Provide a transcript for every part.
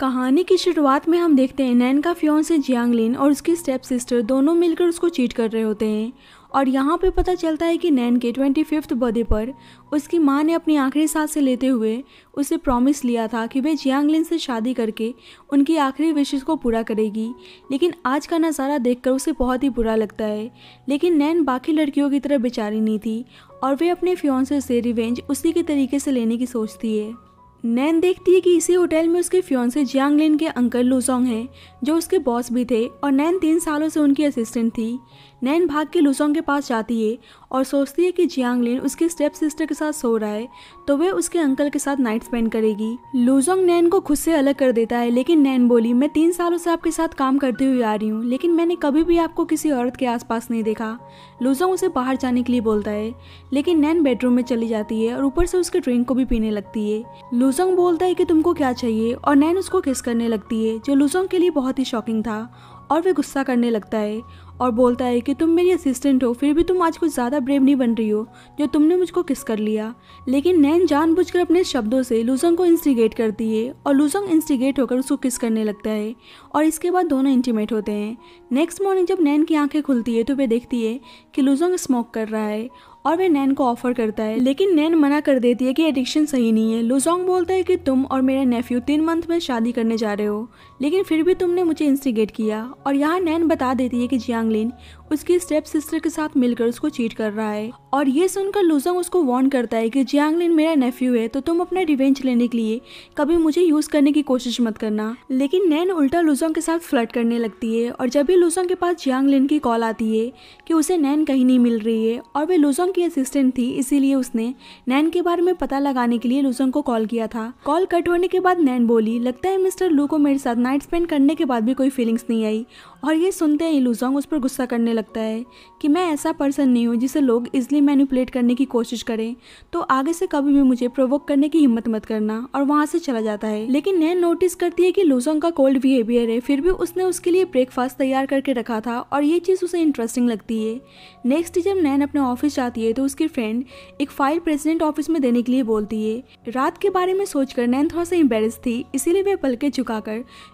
कहानी की शुरुआत में हम देखते हैं नैन का फ्योन से जियांगलिन और उसकी स्टेप सिस्टर दोनों मिलकर उसको चीट कर रहे होते हैं और यहाँ पे पता चलता है कि नैन के ट्वेंटी फिफ्थ बर्थडे पर उसकी माँ ने अपनी आखिरी सांस से लेते हुए उसे प्रॉमिस लिया था कि वे जियांगलिन से शादी करके उनकी आखिरी विशेष को पूरा करेगी लेकिन आज का नज़ारा देखकर उसे बहुत ही बुरा लगता है लेकिन नैन बाकी लड़कियों की तरह बेचारी नहीं थी और वे अपने फ्योन से रिवेंज उसी के तरीके से लेने की सोचती है नैन देखती है कि इसी होटल में उसके फ्योन से जियांगलिन के अंकल लूसोंग हैं जो उसके बॉस भी थे और नैन तीन सालों से उनकी असिस्टेंट थी नैन भाग के लूसोंग के पास जाती है और सोचती है कि जियांगलिन उसके स्टेप सिस्टर के साथ सो रहा है तो वह उसके अंकल के साथ नाइट स्पेंड करेगी लूजोंग नैन को खुद से अलग कर देता है लेकिन नैन बोली मैं तीन सालों से आपके साथ काम करती हुई आ रही हूँ लेकिन मैंने कभी भी आपको किसी औरत के आसपास नहीं देखा लूजोंग उसे बाहर जाने के लिए बोलता है लेकिन नैन बेडरूम में चली जाती है और ऊपर से उसके ड्रिंक को भी पीने लगती है लूजोंग बोलता है कि तुमको क्या चाहिए और नैन उसको किस करने लगती है जो लूजोंग के लिए बहुत ही शॉकिंग था और वे गुस्सा करने लगता है और बोलता है कि तुम मेरी असिस्टेंट हो फिर भी तुम आज कुछ ज़्यादा ब्रेव नहीं बन रही हो जो तुमने मुझको किस कर लिया लेकिन नैन जानबूझकर अपने शब्दों से लूजंग को इंस्टिगेट करती है और लूजंग इंस्टिगेट होकर उसको किस करने लगता है और इसके बाद दोनों इंटीमेट होते हैं नेक्स्ट मॉर्निंग जब नैन की आंखें खुलती है तो वह देखती है कि लूजंग स्मोक कर रहा है और वह नैन को ऑफर करता है लेकिन नैन मना कर देती है कि एडिक्शन सही नहीं है लुजोंग बोलता है कि तुम और मेरा नेफ्यू तीन मंथ में शादी करने जा रहे हो लेकिन फिर भी तुमने मुझे इंस्टिगेट किया और यहाँ नैन बता देती है कि जियांगलिन उसकी स्टेप सिस्टर के साथ मिलकर उसको चीट कर रहा है और ये सुनकर लुजोंग उसको वार्न करता है कि जियांगलिन मेरा नेफ्यू है तो तुम अपना रिवेंज लेने के लिए कभी मुझे यूज करने की कोशिश मत करना लेकिन नैन उल्टा लुजोंग के साथ फ्लर्ट करने लगती है और जब भी लुजोंग के पास जियांगलिन की कॉल आती है कि उसे नैन कहीं नहीं मिल रही है और वे लुजोंग की असिस्टेंट थी इसीलिए उसने नैन के बारे में पता लगाने के लिए लुजोंग को कॉल किया था कॉल कट होने के बाद नैन बोली लगता है मिस्टर लू को मेरे साथ नाइट स्पेंड करने के बाद भी कोई फीलिंग्स नहीं आई और ये सुनते ही लूजोंग उस पर गुस्सा करने लगता है कि मैं ऐसा पर्सन नहीं हूँ जिसे लोग इजली मैनिपुलेट करने की कोशिश करें तो आगे से कभी भी मुझे प्रोवोक करने की हिम्मत मत करना और वहाँ से चला जाता है लेकिन नैन नोटिस करती है कि लूजोंग का कोल्ड बिहेवियर है फिर भी उसने उसके लिए ब्रेकफास्ट तैयार करके रखा था और ये चीज़ उसे इंटरेस्टिंग लगती है नेक्स्ट जब नैन अपने ऑफिस जाती है तो उसकी फ्रेंड एक फाइल प्रेसिडेंट ऑफिस में देने के लिए बोलती है रात के बारे में सोचकर नैन थोड़ा सा इम्बेरस थी इसीलिए वह पलके झुका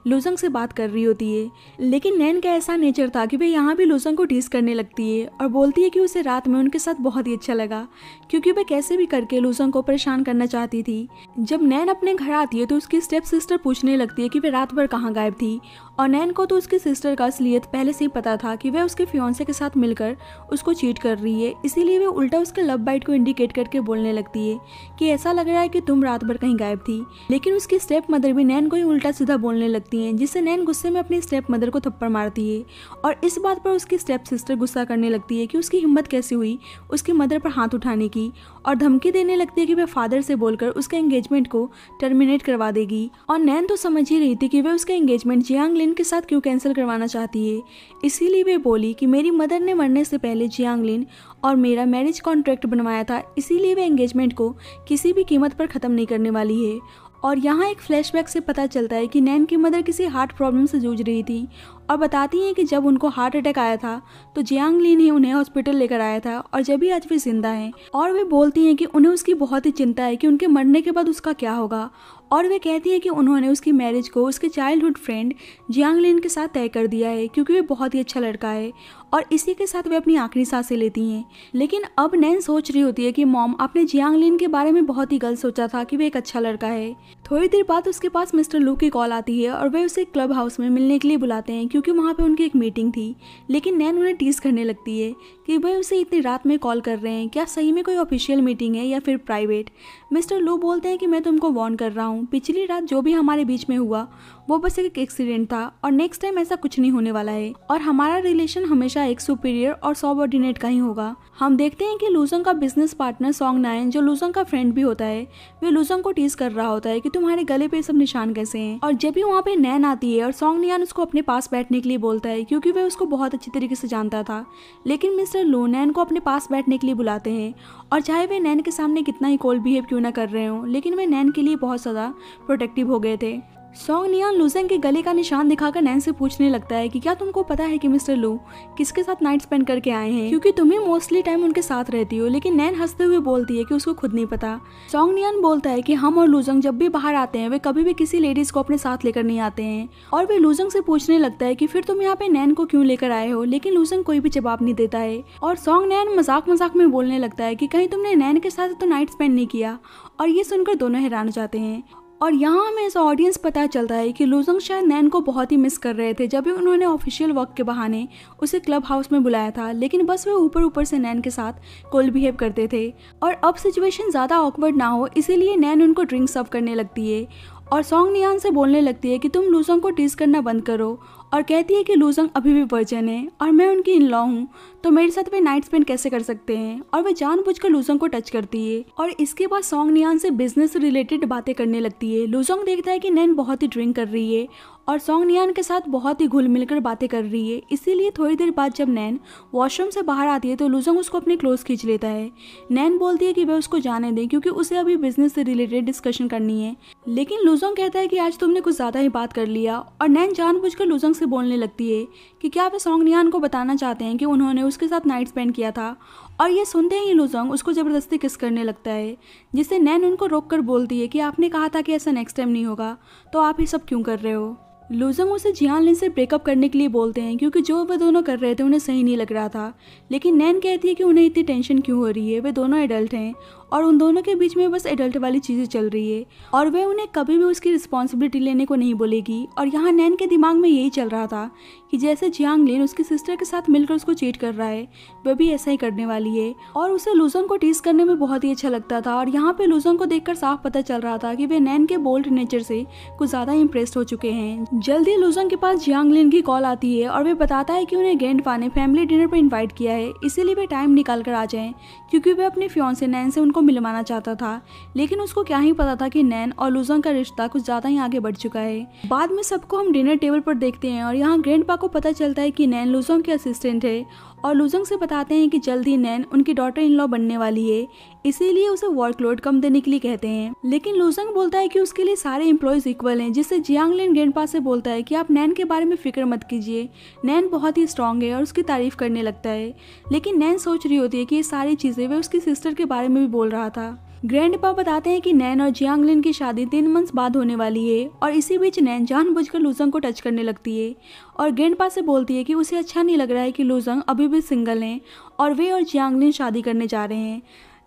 लूजोंग से बात कर रही होती है लेकिन नैन एन का ऐसा नेचर था कि वह यहाँ भी लूसन को टीस करने लगती है और बोलती है कि उसे रात में उनके साथ बहुत ही अच्छा लगा क्योंकि वह कैसे भी करके लूसन को परेशान करना चाहती थी जब नैन अपने घर आती है तो उसकी स्टेप सिस्टर पूछने लगती है कि वह रात भर कहाँ गायब थी और नैन को तो उसकी सिस्टर का असलियत पहले से ही पता था कि वह उसके फ्योन्से के साथ मिलकर उसको चीट कर रही है इसीलिए वह उल्टा उसके लव बाइट को इंडिकेट करके बोलने लगती है कि ऐसा लग रहा है कि तुम रात भर कहीं गायब थी लेकिन उसकी स्टेप मदर भी नैन को ही उल्टा सीधा बोलने लगती हैं जिससे नैन गुस्से में अपनी स्टेप मदर को थप्पड़ मारती है और इस बात पर उसकी स्टेप सिस्टर गुस्सा करने लगती है कि उसकी हिम्मत कैसे हुई उसकी मदर पर हाथ उठाने की और धमकी देने लगती है कि वह फादर से बोलकर उसके एंगेजमेंट को टर्मिनेट करवा देगी और नैन तो समझ ही रही थी कि वह उसका एंगेजमेंट जियांग लिन के साथ क्यों कैंसिल करवाना चाहती है इसीलिए वे बोली कि मेरी मदर ने मरने से पहले जियांग लिन और मेरा मैरिज कॉन्ट्रैक्ट बनवाया था इसीलिए वे एंगेजमेंट को किसी भी कीमत पर ख़त्म नहीं करने वाली है और यहाँ एक फ्लैशबैक से पता चलता है कि नैन की मदर किसी हार्ट प्रॉब्लम से जूझ रही थी और बताती हैं कि जब उनको हार्ट अटैक आया था तो जियांग ली ने उन्हें हॉस्पिटल लेकर आया था और जब भी आज वे जिंदा हैं और वे बोलती हैं कि उन्हें उसकी बहुत ही चिंता है कि उनके मरने के बाद उसका क्या होगा और वे कहती हैं कि उन्होंने उसकी मैरिज को उसके चाइल्डहुड फ्रेंड जियांगलिन के साथ तय कर दिया है क्योंकि वे बहुत ही अच्छा लड़का है और इसी के साथ वे अपनी आखिरी सांसें लेती हैं लेकिन अब नैन सोच रही होती है कि मॉम आपने जियांगलिन के बारे में बहुत ही गलत सोचा था कि वे एक अच्छा लड़का है थोड़ी देर बाद उसके पास मिस्टर लू की कॉल आती है और वे उसे क्लब हाउस में मिलने के लिए बुलाते हैं क्योंकि वहाँ पर उनकी एक मीटिंग थी लेकिन नैन उन्हें टीस करने लगती है कि वह उसे इतनी रात में कॉल कर रहे हैं क्या सही में कोई ऑफिशियल मीटिंग है या फिर प्राइवेट मिस्टर लू बोलते हैं कि मैं तुमको वॉर्न कर रहा हूँ हूँ पिछली रात जो भी हमारे बीच में हुआ वो बस एक एक्सीडेंट था और नेक्स्ट टाइम ऐसा कुछ नहीं होने वाला है और हमारा रिलेशन हमेशा एक सुपीरियर और सबऑर्डिनेट का ही होगा हम देखते हैं कि लूजन का बिजनेस पार्टनर सॉन्ग नायन जो लूजन का फ्रेंड भी होता है वे लूजन को टीज कर रहा होता है कि तुम्हारे गले पे सब निशान कैसे हैं और जब भी वहाँ पे नैन आती है और सॉन्ग नियान उसको अपने पास बैठने के लिए बोलता है क्योंकि वह उसको बहुत अच्छी तरीके से जानता था लेकिन मिस्टर लू नैन को अपने पास बैठने के लिए बुलाते हैं और चाहे वे नैन के सामने कितना ही कोल्ड बिहेव क्यों ना कर रहे हों लेकिन वे नैन के लिए बहुत ज़्यादा प्रोटेक्टिव हो गए थे सॉन्ग नियान लुजेंग के गले का निशान दिखाकर नैन से पूछने लगता है कि क्या तुमको पता है कि मिस्टर लू किसके साथ नाइट स्पेंड करके आए हैं क्योंकि तुम्हें मोस्टली टाइम उनके साथ रहती हो लेकिन नैन हंसते हुए बोलती है कि उसको खुद नहीं पता सॉन्ग नियान बोलता है कि हम और लूजंग जब भी बाहर आते हैं वे कभी भी किसी लेडीज को अपने साथ लेकर नहीं आते हैं और वे लूजंग से पूछने लगता है की फिर तुम यहाँ पे नैन को क्यूँ लेकर आए हो लेकिन लूजंग कोई भी जवाब नहीं देता है और सॉन्ग नैन मजाक मजाक में बोलने लगता है की कहीं तुमने नैन के साथ तो नाइट स्पेंड नहीं किया और ये सुनकर दोनों हैरान हो जाते हैं और यहाँ हमें इस ऑडियंस पता चलता है कि लुजंग शायद नैन को बहुत ही मिस कर रहे थे जब भी उन्होंने ऑफिशियल वर्क के बहाने उसे क्लब हाउस में बुलाया था लेकिन बस वे ऊपर ऊपर से नैन के साथ कोल बिहेव करते थे और अब सिचुएशन ज़्यादा ऑकवर्ड ना हो इसीलिए नैन उनको ड्रिंक सर्व करने लगती है और सॉन्ग नियान से बोलने लगती है कि तुम लूसोंग को टीज करना बंद करो और कहती है कि लूजंग अभी भी वर्जन है और मैं उनकी इन लॉ हूँ तो मेरे साथ वे नाइट स्पेंड कैसे कर सकते हैं और वे जानबूझकर लूजोंग को टच करती है और इसके बाद सॉन्ग नियान से बिजनेस रिलेटेड बातें करने लगती है लूजोंग देखता है कि नैन बहुत ही ड्रिंक कर रही है और सॉन्ग नियान के साथ बहुत ही घुल मिलकर बातें कर रही है इसीलिए थोड़ी देर बाद जब नैन वॉशरूम से बाहर आती है तो लुजोंग उसको अपने क्लोज खींच लेता है नैन बोलती है कि वह उसको जाने दें क्योंकि उसे अभी बिजनेस से रिलेटेड डिस्कशन करनी है लेकिन लुजोंग कहता है कि आज तुमने कुछ ज़्यादा ही बात कर लिया और नैन जानबूझकर लुजोंग से बोलने लगती है कि क्या वह सॉन्ग नियान को बताना चाहते हैं कि उन्होंने उसके साथ नाइट स्पेंड किया था और ये सुनते ही लूजोंग उसको ज़बरदस्ती किस करने लगता है जिससे नैन उनको रोक कर बोलती है कि आपने कहा था कि ऐसा नेक्स्ट टाइम नहीं होगा तो आप ये सब क्यों कर रहे हो लूजंग उसे जियान लिन से ब्रेकअप करने के लिए बोलते हैं क्योंकि जो वे दोनों कर रहे थे उन्हें सही नहीं लग रहा था लेकिन नैन कहती है कि उन्हें इतनी टेंशन क्यों हो रही है वे दोनों एडल्ट हैं और उन दोनों के बीच में बस एडल्ट वाली चीज़ें चल रही है और वह उन्हें कभी भी उसकी रिस्पॉन्सिबिलिटी लेने को नहीं बोलेगी और यहाँ नैन के दिमाग में यही चल रहा था कि जैसे जियांग लिन उसकी सिस्टर के साथ मिलकर उसको चीट कर रहा है वह भी ऐसा ही करने वाली है और उसे लूजोंग को टीस करने में बहुत ही अच्छा लगता था और यहाँ पे लूजोंग को देखकर साफ पता चल रहा था कि वे नैन के बोल्ड नेचर से कुछ ज़्यादा इंप्रेस्ड हो चुके हैं जल्दी लूजोंग के पास जियांग लिन की कॉल आती है और वे बताता है कि उन्हें गेंड ने फैमिली डिनर पर इन्वाइट किया है इसीलिए वे टाइम निकाल कर आ जाएँ क्योंकि वे अपने फ्योन से नैन से उनको मिलवाना चाहता था लेकिन उसको क्या ही पता था कि नैन और लुजंग का रिश्ता कुछ ज़्यादा ही आगे बढ़ चुका है बाद में सबको हम डिनर टेबल पर देखते हैं और यहाँ ग्रैंड को पता चलता है कि नैन लुजोंग के असिस्टेंट है और लुजंग से बताते हैं कि जल्दी नैन उनकी डॉटर इन लॉ बनने वाली है इसीलिए उसे वर्कलोड कम देने के लिए कहते हैं लेकिन लुजंग बोलता है कि उसके लिए सारे एम्प्लॉयज इक्वल हैं जिससे जियांगलिन पा से बोलता है कि आप नैन के बारे में फिक्र मत कीजिए नैन बहुत ही स्ट्रांग है और उसकी तारीफ करने लगता है लेकिन नैन सोच रही होती है कि ये सारी चीज़ें वह उसकी सिस्टर के बारे में भी बोल रहा था ग्रैंड पा बताते हैं कि नैन और जियांगलिन की शादी तीन मंथ्स बाद होने वाली है और इसी बीच नैन जानबूझकर लूजंग को टच करने लगती है और ग्रैंड पा से बोलती है कि उसे अच्छा नहीं लग रहा है कि लूजंग अभी भी सिंगल हैं और वे और जियांगलिन शादी करने जा रहे हैं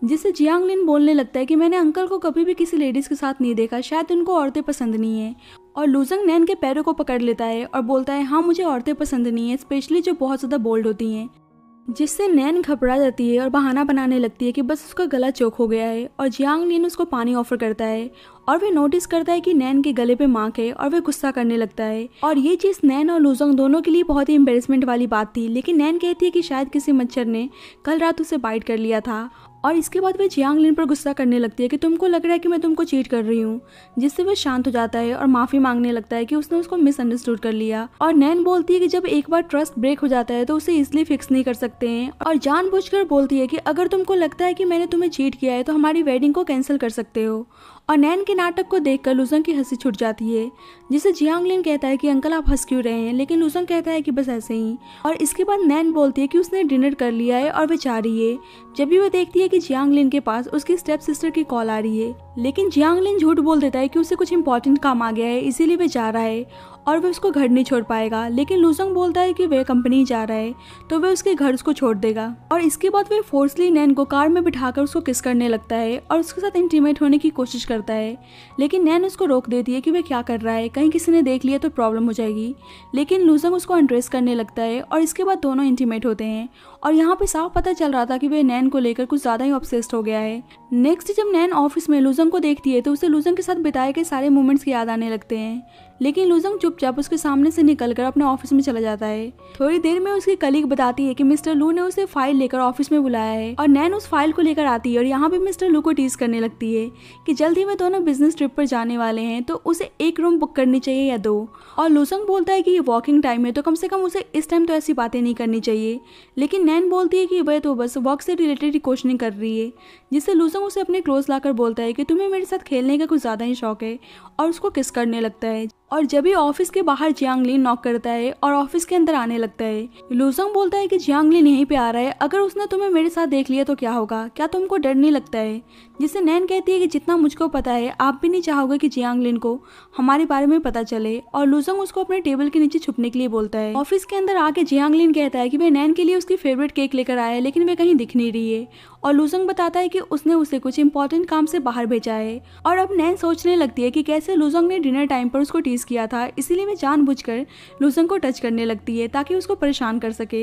जिससे जियांगलिन बोलने लगता है कि मैंने अंकल को कभी भी किसी लेडीज़ के साथ नहीं देखा शायद उनको औरतें पसंद नहीं है और लूजंग नैन के पैरों को पकड़ लेता है और बोलता है हाँ मुझे औरतें पसंद नहीं है स्पेशली जो बहुत ज़्यादा बोल्ड होती हैं जिससे नैन घबरा जाती है और बहाना बनाने लगती है कि बस उसका गला चौक हो गया है और जियांग लिन उसको पानी ऑफर करता है और वे नोटिस करता है कि नैन के गले पे मांक है और वह गुस्सा करने लगता है और ये चीज़ नैन और लूजोंग दोनों के लिए बहुत ही एम्बेरसमेंट वाली बात थी लेकिन नैन कहती है कि शायद किसी मच्छर ने कल रात उसे बाइट कर लिया था और इसके बाद वह जियांग लिन पर गुस्सा करने लगती है कि तुमको लग रहा है कि मैं तुमको चीट कर रही हूँ जिससे वह शांत हो जाता है और माफ़ी मांगने लगता है कि उसने उसको मिसअंडरस्टूड कर लिया और नैन बोलती है कि जब एक बार ट्रस्ट ब्रेक हो जाता है तो उसे इसलिए फिक्स नहीं कर सकते हैं और जान बोलती है कि अगर तुमको लगता है कि मैंने तुम्हें चीट किया है तो हमारी वेडिंग को कैंसिल कर सकते हो और नैन के नाटक को देखकर लुसंग की हंसी छुट जाती है जिसे जियांगलिन कहता है कि अंकल आप हंस क्यों रहे हैं लेकिन लुसंग कहता है कि बस ऐसे ही और इसके बाद नैन बोलती है कि उसने डिनर कर लिया है और वे चाह रही है जब भी वह देखती है कि जियांगलिन के पास उसकी स्टेप सिस्टर की कॉल आ रही है लेकिन जियांगलिन झूठ बोल देता है कि उसे कुछ इंपॉर्टेंट काम आ गया है इसीलिए वह जा रहा है और वह उसको घर नहीं छोड़ पाएगा लेकिन लूसंग बोलता है कि वह कंपनी जा रहा है तो वह उसके घर उसको छोड़ देगा और इसके बाद वह फोर्सली नैन को कार में बिठाकर उसको किस करने लगता है और उसके साथ इंटीमेट होने की कोशिश करता है लेकिन नैन उसको रोक देती है कि वह क्या कर रहा है कहीं किसी ने देख लिया तो प्रॉब्लम हो जाएगी लेकिन लूसंग उसको अनड्रेस करने लगता है और इसके बाद दोनों इंटीमेट होते हैं और यहाँ पर साफ पता चल रहा था कि वह नैन नैन को लेकर कुछ ज्यादा ही ऑब्सेस्ड हो गया है नेक्स्ट जब नैन ऑफिस में लूजम को देखती है तो उसे लूजम के साथ बिताए गए सारे मोमेंट्स याद आने लगते हैं लेकिन लुजंग चुपचाप उसके सामने से निकलकर अपने ऑफिस में चला जाता है थोड़ी देर में उसकी कलीग बताती है कि मिस्टर लू ने उसे फाइल लेकर ऑफिस में बुलाया है और नैन उस फाइल को लेकर आती है और यहाँ पे मिस्टर लू को टीज करने लगती है कि जल्द ही वे दोनों बिजनेस ट्रिप पर जाने वाले हैं तो उसे एक रूम बुक करनी चाहिए या दो और लुजंग बोलता है कि ये वॉकिंग टाइम है तो कम से कम उसे इस टाइम तो ऐसी बातें नहीं करनी चाहिए लेकिन नैन बोलती है कि वह तो बस वॉक से रिलेटेड ही क्वेश्चनिंग कर रही है जिससे लुजंग उसे अपने क्लोज लाकर बोलता है कि तुम्हें मेरे साथ खेलने का कुछ ज़्यादा ही शौक है और उसको किस करने लगता है और जब ही ऑफिस के बाहर जियांगलिन नॉक करता है और ऑफिस के अंदर आने लगता है लूसंग बोलता है कि जियांगलिन यहीं पे आ रहा है अगर उसने तुम्हें मेरे साथ देख लिया तो क्या होगा क्या तुमको डर नहीं लगता है जिससे नैन कहती है कि जितना मुझको पता है आप भी नहीं चाहोगे कि जियांगलिन को हमारे बारे में पता चले और लूसंग उसको अपने टेबल के नीचे छुपने के लिए बोलता है ऑफिस के अंदर आके जियांगलिन कहता है कि वह नैन के लिए उसकी फेवरेट केक लेकर आया है लेकिन वह कहीं दिख नहीं रही है और लूसंग बताता है कि उसने उसे कुछ इंपॉर्टेंट काम से बाहर भेजा है और अब नैन सोचने लगती है कि कैसे लूसंग ने डिनर टाइम पर उसको टीज किया था इसीलिए मैं जानबूझकर लूसंग को टच करने लगती है ताकि उसको परेशान कर सके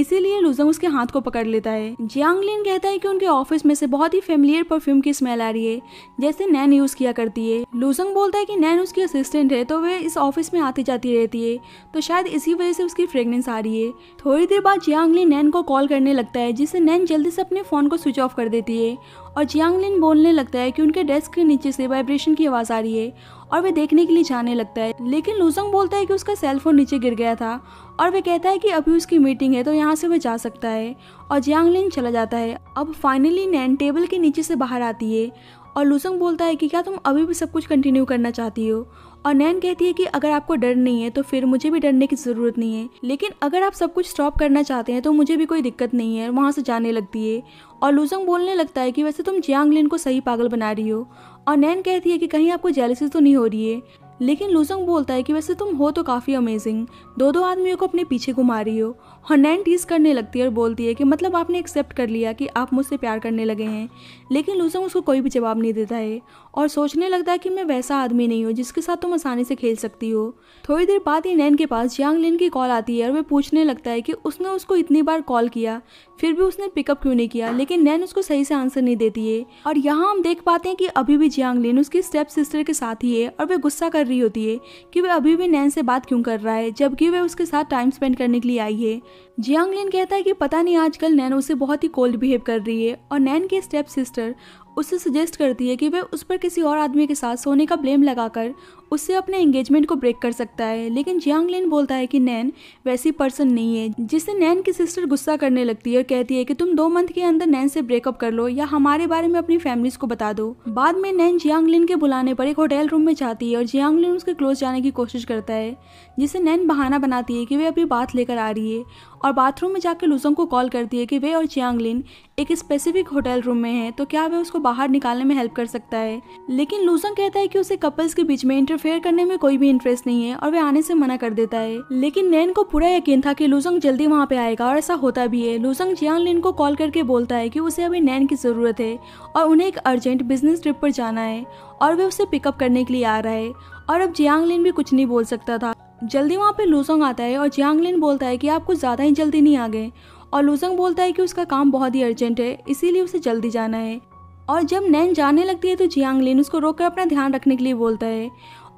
इसीलिए लूसंग उसके हाथ को पकड़ लेता है जियांग लिन कहता है कि उनके ऑफिस में से बहुत ही फेमिलियर परफ्यूम की स्मेल आ रही है जैसे नैन यूज किया करती है लूजंग बोलता है कि नैन उसकी असिस्टेंट है तो वह इस ऑफिस में आती जाती रहती है तो शायद इसी वजह से उसकी फ्रेगनेंस आ रही है थोड़ी देर बाद जियांग लिन नैन को कॉल करने लगता है जिससे नैन जल्दी से अपने फोन को स्विच ऑफ कर देती है और जियांगलिन बोलने लगता है कि उनके डेस्क के नीचे से वाइब्रेशन की आवाज़ आ रही है और वे देखने के लिए जाने लगता है लेकिन लूसंग बोलता है कि उसका सेलफोन नीचे गिर गया था और वह कहता है कि अभी उसकी मीटिंग है तो यहाँ से वह जा सकता है और जियांगलिन चला जाता है अब फाइनली नैन टेबल के नीचे से बाहर आती है और लूसंग बोलता है कि क्या तुम अभी भी सब कुछ कंटिन्यू करना चाहती हो और नैन कहती है कि अगर आपको डर नहीं है तो फिर मुझे भी डरने की ज़रूरत नहीं है लेकिन अगर आप सब कुछ स्टॉप करना चाहते हैं तो मुझे भी कोई दिक्कत नहीं है वहाँ से जाने लगती है और लूजंग बोलने लगता है कि वैसे तुम जियांगलिन को सही पागल बना रही हो और नैन कहती है कि कहीं आपको जेलिसी तो नहीं हो रही है लेकिन लूजंग बोलता है कि वैसे तुम हो तो काफ़ी अमेजिंग दो दो आदमियों को अपने पीछे घुमा रही हो और नैन टीज करने लगती है और बोलती है कि मतलब आपने एक्सेप्ट कर लिया कि आप मुझसे प्यार करने लगे हैं लेकिन लूजंग उसको कोई भी जवाब नहीं देता है और सोचने लगता है कि मैं वैसा आदमी नहीं हूँ जिसके साथ तुम आसानी से खेल सकती हो थोड़ी देर बाद ही नैन के पास जियांग लिन की कॉल आती है और वह पूछने लगता है कि उसने उसको इतनी बार कॉल किया फिर भी उसने पिकअप क्यों नहीं किया लेकिन नैन उसको सही से आंसर नहीं देती है और यहाँ हम देख पाते हैं कि अभी भी जियांग लिन उसकी स्टेप सिस्टर के साथ ही है और वे गुस्सा कर रही होती है कि वह अभी भी नैन से बात क्यों कर रहा है जबकि वह उसके साथ टाइम स्पेंड करने के लिए आई है जियांग लिन कहता है कि पता नहीं आजकल नैन उसे बहुत ही कोल्ड बिहेव कर रही है और नैन की स्टेप सिस्टर उसे सजेस्ट करती है कि वह उस पर किसी और आदमी के साथ सोने का ब्लेम लगाकर उससे अपने एंगेजमेंट को ब्रेक कर सकता है लेकिन जियांग लिन बोलता है कि नैन वैसी पर्सन नहीं है जिससे नैन की सिस्टर गुस्सा करने लगती है और कहती है कि तुम दो मंथ के अंदर नैन से ब्रेकअप कर लो या हमारे बारे में अपनी फैमिलीज को बता दो बाद में नैन जियांग लिन के बुलाने पर एक होटल रूम में जाती है और जियांग लिन उसके क्लोज जाने की कोशिश करता है जिसे नैन बहाना बनाती है कि वे अभी बात लेकर आ रही है और बाथरूम में जाकर लुजोंग को कॉल करती है कि वे और जियांग लिन एक स्पेसिफिक होटल रूम में है तो क्या वे उसको बाहर निकालने में हेल्प कर सकता है लेकिन लुजोंग कहता है कि उसे कपल्स के बीच में इंटर अफेयर करने में कोई भी इंटरेस्ट नहीं है और वे आने से मना कर देता है लेकिन नैन को पूरा यकीन था कि लुजंग जल्दी वहाँ पे आएगा और ऐसा होता भी है लुजंग जियान लिन को कॉल करके बोलता है कि उसे अभी नैन की जरूरत है और उन्हें एक अर्जेंट बिजनेस ट्रिप पर जाना है और वे उसे पिकअप करने के लिए आ रहा है और अब जियांग लिन भी कुछ नहीं बोल सकता था जल्दी वहाँ पे लूसोंग आता है और जियांग लिन बोलता है कि आप कुछ ज़्यादा ही जल्दी नहीं आ गए और लुजंग बोलता है कि उसका काम बहुत ही अर्जेंट है इसीलिए उसे जल्दी जाना है और जब नैन जाने लगती है तो जियांग लिन उसको रोककर अपना ध्यान रखने के लिए बोलता है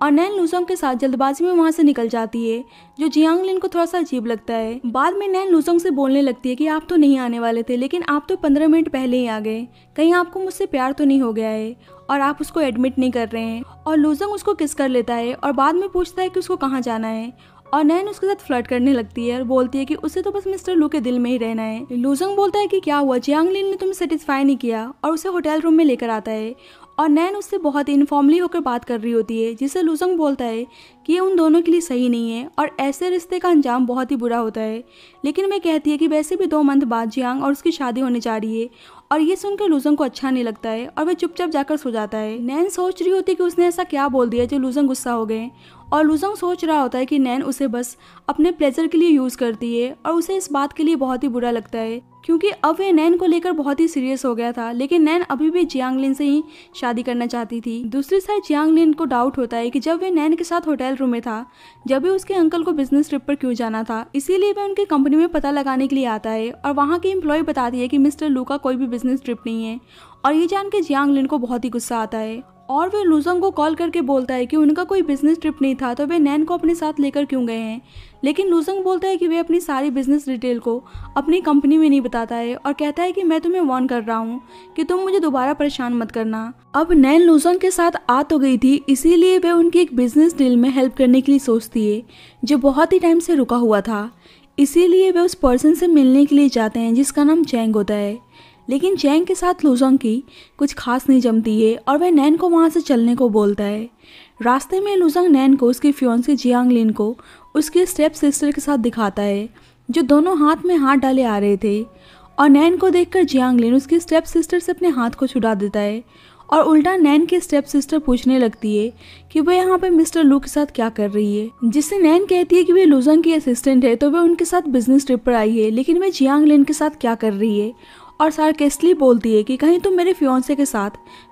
और नैन लूसोंग के साथ जल्दबाजी में वहाँ से निकल जाती है जो जियांग लिन को थोड़ा सा अजीब लगता है बाद में नैन लूसोंग से बोलने लगती है कि आप तो नहीं आने वाले थे लेकिन आप तो पंद्रह मिनट पहले ही आ गए कहीं आपको मुझसे प्यार तो नहीं हो गया है और आप उसको एडमिट नहीं कर रहे हैं और लूजंग उसको किस कर लेता है और बाद में पूछता है कि उसको कहाँ जाना है और नैन उसके साथ फ्लर्ट करने लगती है और बोलती है कि उसे तो बस मिस्टर लू के दिल में ही रहना है लूजंग बोलता है कि क्या हुआ जियांग लिन ने तुम्हें सेटिस्फाई नहीं किया और उसे होटल रूम में लेकर आता है और नैन उससे बहुत इनफॉर्मली होकर बात कर रही होती है जिसे लुजंग बोलता है कि ये उन दोनों के लिए सही नहीं है और ऐसे रिश्ते का अंजाम बहुत ही बुरा होता है लेकिन मैं कहती है कि वैसे भी दो मंथ बाद जियांग और उसकी शादी होने जा रही है और ये सुनकर लूजंग को अच्छा नहीं लगता है और वह चुपचाप जाकर सो जाता है नैन सोच रही होती है कि उसने ऐसा क्या बोल दिया जो लूजंग गुस्सा हो गए और लूजंग सोच रहा होता है कि नैन उसे बस अपने प्लेजर के लिए यूज़ करती है और उसे इस बात के लिए बहुत ही बुरा लगता है क्योंकि अब वे नैन को लेकर बहुत ही सीरियस हो गया था लेकिन नैन अभी भी जियांगलिन से ही शादी करना चाहती थी दूसरी साइड जियांगलिन को डाउट होता है कि जब वे नैन के साथ होटल होटल रूम में था जब भी उसके अंकल को बिजनेस ट्रिप पर क्यों जाना था इसीलिए वह उनकी कंपनी में पता लगाने के लिए आता है और वहाँ की एम्प्लॉय बताती है कि मिस्टर लू का कोई भी बिजनेस ट्रिप नहीं है और ये जान के जियांग लिन को बहुत ही गुस्सा आता है और वे लूसंग को कॉल करके बोलता है कि उनका कोई बिजनेस ट्रिप नहीं था तो वे नैन को अपने साथ लेकर क्यों गए हैं लेकिन लूसंग बोलता है कि वे अपनी सारी बिजनेस डिटेल को अपनी कंपनी में नहीं बताता है और कहता है कि मैं तुम्हें वार्न कर रहा हूँ कि तुम मुझे दोबारा परेशान मत करना अब नैन लूसंग के साथ आ तो गई थी इसीलिए वे उनकी एक बिजनेस डील में हेल्प करने के लिए सोचती है जो बहुत ही टाइम से रुका हुआ था इसीलिए वे उस पर्सन से मिलने के लिए जाते हैं जिसका नाम चैंग होता है लेकिन चैंग के साथ लूजोंग की कुछ खास नहीं जमती है और वह नैन को वहाँ से चलने को बोलता है रास्ते में लूजोंग नैन को उसकी फ्योन्स से जियांग लिन को उसके स्टेप सिस्टर के साथ दिखाता है जो दोनों हाथ में हाथ डाले आ रहे थे और नैन को देखकर जियांग लिन उसकी स्टेप सिस्टर से अपने हाथ को छुड़ा देता है और उल्टा नैन के स्टेप सिस्टर पूछने लगती है कि वह यहाँ पे मिस्टर लू के साथ क्या कर रही है जिससे नैन कहती है कि वह लूजोंग की असिस्टेंट है तो वह उनके साथ बिजनेस ट्रिप पर आई है लेकिन वह जियांग लिन के साथ क्या कर रही है और सार्केस्टली बोलती है कि कहीं तुम मेरे फ्योन्से के साथ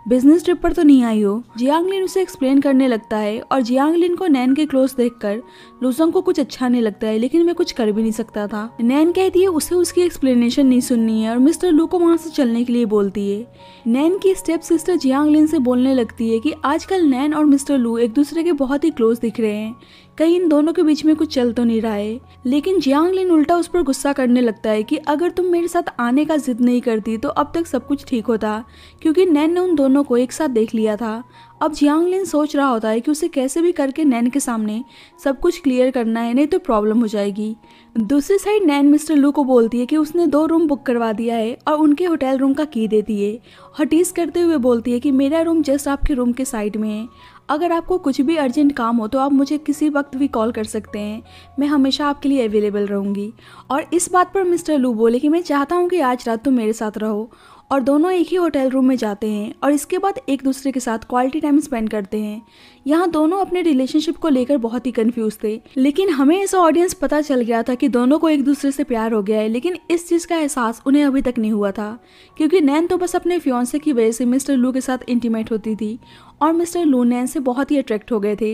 बिजनेस ट्रिप पर तो नहीं आई हो जियांगलिन उसे एक्सप्लेन करने लगता है और जियांगलिन को नैन के क्लोज देखकर लूसंग को कुछ अच्छा नहीं लगता है लेकिन मैं कुछ कर भी नहीं सकता था नैन कहती है उसे उसकी एक्सप्लेनेशन नहीं सुननी है और मिस्टर लू को वहाँ से चलने के लिए बोलती है नैन की स्टेप सिस्टर जियांगलिन से बोलने लगती है कि आजकल नैन और मिस्टर लू एक दूसरे के बहुत ही क्लोज दिख रहे हैं कहीं इन दोनों के बीच में कुछ चल तो नहीं रहा है लेकिन लिन उल्टा उस पर गुस्सा करने लगता है कि अगर तुम मेरे साथ आने का जिद नहीं करती तो अब तक सब कुछ ठीक होता क्योंकि नैन ने उन दोनों को एक साथ देख लिया था अब जियांगलिन सोच रहा होता है कि उसे कैसे भी करके नैन के सामने सब कुछ क्लियर करना है नहीं तो प्रॉब्लम हो जाएगी दूसरी साइड नैन मिस्टर लू को बोलती है कि उसने दो रूम बुक करवा दिया है और उनके होटल रूम का की देती है और टीस करते हुए बोलती है कि मेरा रूम जस्ट आपके रूम के साइड में है अगर आपको कुछ भी अर्जेंट काम हो तो आप मुझे किसी वक्त भी कॉल कर सकते हैं मैं हमेशा आपके लिए अवेलेबल रहूँगी और इस बात पर मिस्टर लू बोले कि मैं चाहता हूँ कि आज रात तुम मेरे साथ रहो और दोनों एक ही होटल रूम में जाते हैं और इसके बाद एक दूसरे के साथ क्वालिटी टाइम स्पेंड करते हैं यहाँ दोनों अपने रिलेशनशिप को लेकर बहुत ही कंफ्यूज थे लेकिन हमें इस ऑडियंस पता चल गया था कि दोनों को एक दूसरे से प्यार हो गया है लेकिन इस चीज़ का एहसास उन्हें अभी तक नहीं हुआ था क्योंकि नैन तो बस अपने फ्योन्से की वजह से मिस्टर लू के साथ इंटीमेट होती थी और मिस्टर लू नैन से बहुत ही अट्रैक्ट हो गए थे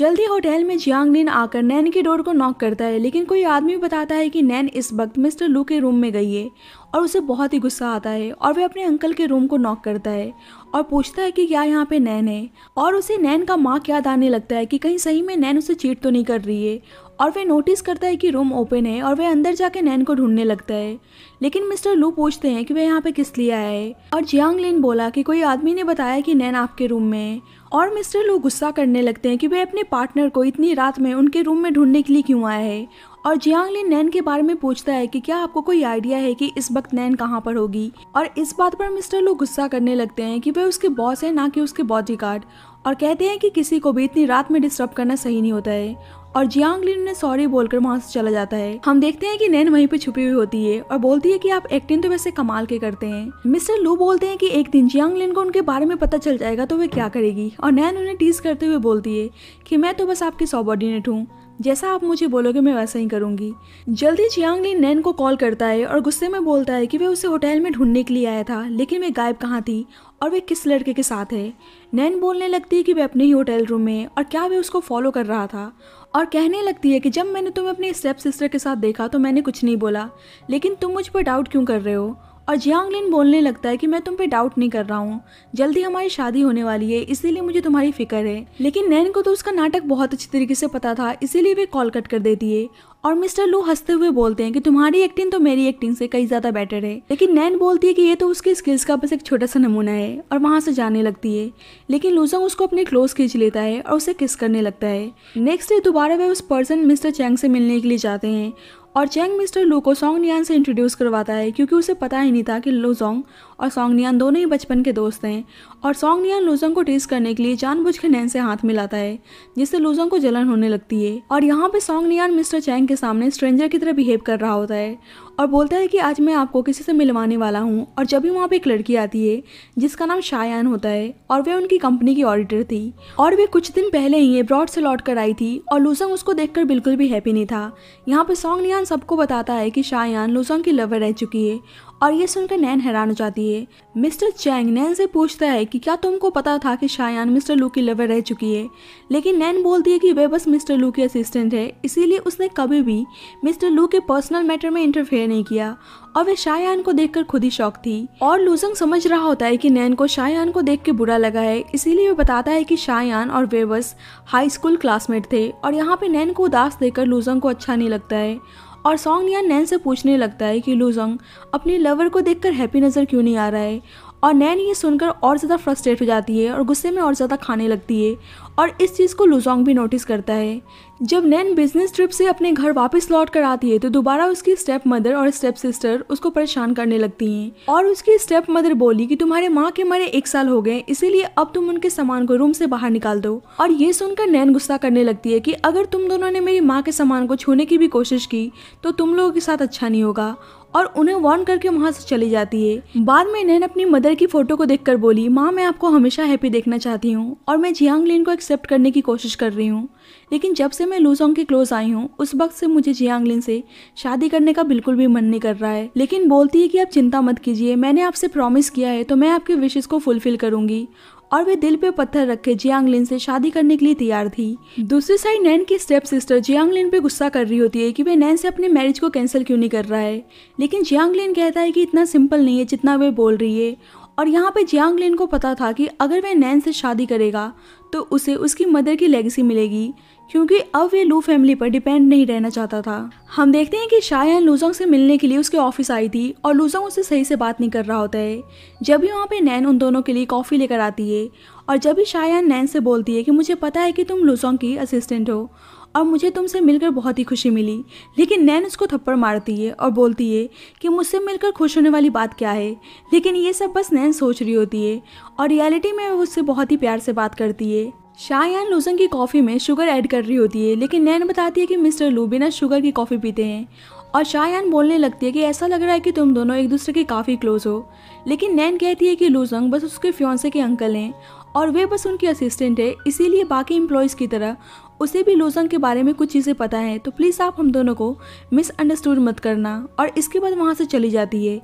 जल्दी होटल में जियांग नैन आकर नैन की डोर को नॉक करता है लेकिन कोई आदमी बताता है कि नैन इस वक्त मिस्टर लू के रूम में गई है और उसे बहुत ही गुस्सा आता है और वह अपने अंकल के रूम को नॉक करता है और पूछता है कि क्या यहाँ पे नैन है और उसे नैन का माँ याद आने लगता है कि कहीं सही में नैन उसे चीट तो नहीं कर रही है और वह नोटिस करता है कि रूम ओपन है और वह अंदर जाके नैन को ढूंढने लगता है लेकिन मिस्टर लू पूछते हैं कि वह यहाँ पे किस लिए आया है और जियांग लिन बोला कि कोई आदमी ने बताया कि नैन आपके रूम में है और मिस्टर लू गुस्सा करने लगते हैं कि वह अपने पार्टनर को इतनी रात में उनके रूम में ढूंढने के लिए क्यों आया है और जियांगलिन नैन के बारे में पूछता है कि क्या आपको कोई आइडिया है कि इस वक्त नैन कहाँ पर होगी और इस बात पर मिस्टर लू गुस्सा करने लगते हैं कि वह उसके बॉस है ना कि उसके गार्ड और कहते हैं कि किसी को भी इतनी रात में डिस्टर्ब करना सही नहीं होता है और जियांगलिन ने सॉरी बोलकर वहां से चला जाता है हम देखते हैं कि नैन वहीं पे छुपी हुई होती है और बोलती है कि आप एक्टिंग तो वैसे कमाल के करते हैं मिस्टर लू बोलते हैं कि एक दिन जियांगलिन को उनके बारे में पता चल जाएगा तो वे क्या करेगी और नैन उन्हें टीज करते हुए बोलती है कि मैं तो बस आपकी सबॉर्डिनेट हूँ जैसा आप मुझे बोलोगे मैं वैसा ही करूंगी जल्दी जियांगली नैन को कॉल करता है और गुस्से में बोलता है कि वह उसे होटल में ढूंढने के लिए आया था लेकिन वे गायब कहाँ थी और वे किस लड़के के साथ है नैन बोलने लगती है कि वह अपने ही होटल रूम में और क्या वे उसको फॉलो कर रहा था और कहने लगती है कि जब मैंने तुम्हें अपने स्टेप सिस्टर के साथ देखा तो मैंने कुछ नहीं बोला लेकिन तुम मुझ पर डाउट क्यों कर रहे हो और जियांगलिन बोलने लगता है कि मैं तुम पे डाउट नहीं कर रहा हूँ जल्दी हमारी शादी होने वाली है इसीलिए मुझे तुम्हारी फिक्र है लेकिन नैन को तो उसका नाटक बहुत अच्छी तरीके से पता था इसीलिए वे कॉल कट कर देती है और मिस्टर लू हंसते हुए बोलते हैं कि तुम्हारी एक्टिंग तो मेरी एक्टिंग से कई ज्यादा बेटर है लेकिन नैन बोलती है कि ये तो उसके स्किल्स का बस एक छोटा सा नमूना है और वहां से जाने लगती है लेकिन लूजंग उसको अपने क्लोज खींच लेता है और उसे किस करने लगता है नेक्स्ट डे दोबारा वे उस पर्सन मिस्टर चैंग से मिलने के लिए जाते हैं और चैंग मिस्टर लू को सोंग नियान से इंट्रोड्यूस करवाता है क्योंकि उसे पता ही नहीं था कि लू जोंग और सोंग नियान दोनों ही बचपन के दोस्त हैं और सॉन्ग नियान लूजोंग को टेस्ट करने के लिए के नैन से हाथ मिलाता है जिससे लूजोंग को जलन होने लगती है और यहाँ पे सॉन्ग नियान मिस्टर चैंग के सामने स्ट्रेंजर की तरह बिहेव कर रहा होता है और बोलता है कि आज मैं आपको किसी से मिलवाने वाला हूँ और जब भी वहाँ पे एक लड़की आती है जिसका नाम शायान होता है और वह उनकी कंपनी की ऑडिटर थी और वे कुछ दिन पहले ही ब्रॉड से लौट कर आई थी और लूजंग उसको देखकर बिल्कुल भी हैप्पी नहीं था यहाँ पे सॉन्ग नियान सबको बताता है कि शायान लूजोंग की लवर रह चुकी है और ये सुनकर नैन हैरान हो जाती है मिस्टर चैंग नैन से पूछता है कि क्या तुमको पता था कि शायान मिस्टर लू की लवर रह चुकी है लेकिन नैन बोलती है कि वह बस मिस्टर लू की असिस्टेंट है इसीलिए उसने कभी भी मिस्टर लू के पर्सनल मैटर में इंटरफेयर नहीं किया और वह शायान को देखकर खुद ही शौक थी और लूजंग समझ रहा होता है कि नैन को शायान को देख के बुरा लगा है इसीलिए वह बताता है कि शायान और वेबस हाई स्कूल क्लासमेट थे और यहाँ पे नैन को उदास देकर लूजंग को अच्छा नहीं लगता है और सॉन्ग नियान नैन से पूछने लगता है कि लूजोंग अपने लवर को देखकर हैप्पी नज़र क्यों नहीं आ रहा है और नैन ये सुनकर और ज़्यादा फ्रस्ट्रेट हो जाती है और गुस्से में और ज़्यादा खाने लगती है और इस चीज़ को लुजोंग भी नोटिस करता है जब नैन बिजनेस ट्रिप से अपने घर वापस लौट कर आती है तो दोबारा उसकी स्टेप मदर और स्टेप सिस्टर उसको परेशान करने लगती हैं और उसकी स्टेप मदर बोली कि तुम्हारे माँ के मरे एक साल हो गए इसीलिए अब तुम उनके सामान को रूम से बाहर निकाल दो और ये सुनकर नैन गुस्सा करने लगती है कि अगर तुम दोनों ने मेरी माँ के सामान को छूने की भी कोशिश की तो तुम लोगों के साथ अच्छा नहीं होगा और उन्हें वार्न करके वहाँ से चली जाती है बाद में नैन अपनी मदर की फोटो को देखकर बोली माँ मैं आपको हमेशा हैप्पी देखना चाहती हूँ और मैं जियांग लिन को एक्सेप्ट करने की कोशिश कर रही हूँ लेकिन जब से मैं लूसोंग के क्लोज आई हूँ उस वक्त से मुझे जियांग लिन से शादी करने का बिल्कुल भी मन नहीं कर रहा है लेकिन बोलती है कि आप चिंता मत कीजिए मैंने आपसे प्रॉमिस किया है तो मैं आपके विशेष को फुलफिल करूंगी और वे दिल पे पत्थर रखे जियांगलिन से शादी करने के लिए तैयार थी दूसरी साइड नैन की स्टेप सिस्टर जियांगलिन पे गुस्सा कर रही होती है कि वे नैन से अपने मैरिज को कैंसिल क्यों नहीं कर रहा है लेकिन जियांगलिन कहता है कि इतना सिंपल नहीं है जितना वे बोल रही है और यहाँ पे जियांग लिन को पता था कि अगर वह नैन से शादी करेगा तो उसे उसकी मदर की लेगेसी मिलेगी क्योंकि अब वे लू फैमिली पर डिपेंड नहीं रहना चाहता था हम देखते हैं कि शायन लूजोंग से मिलने के लिए उसके ऑफिस आई थी और लूजोंग उससे सही से बात नहीं कर रहा होता है जब भी वहाँ पे नैन उन दोनों के लिए कॉफ़ी लेकर आती है और जब भी शायन नैन से बोलती है कि मुझे पता है कि तुम लूजोंग की असिस्टेंट हो और मुझे तुमसे मिलकर बहुत ही खुशी मिली लेकिन नैन उसको थप्पड़ मारती है और बोलती है कि मुझसे मिलकर खुश होने वाली बात क्या है लेकिन ये सब बस नैन सोच रही होती है और रियलिटी में वो उससे बहुत ही प्यार से बात करती है शाहयान लूजन की कॉफ़ी में शुगर ऐड कर रही होती है लेकिन नैन बताती है कि मिस्टर लू बिना शुगर की कॉफ़ी पीते हैं और शाहयान बोलने लगती है कि ऐसा लग रहा है कि तुम दोनों एक दूसरे के काफ़ी क्लोज हो लेकिन नैन कहती है कि लूजंग बस उसके फ्योंसे के अंकल हैं और वे बस उनकी असिस्टेंट है इसीलिए बाकी एम्प्लॉयज़ की तरह उसे भी लोसंग के बारे में कुछ चीज़ें पता हैं तो प्लीज़ आप हम दोनों को मिसअंडरस्टूड मत करना और इसके बाद वहाँ से चली जाती है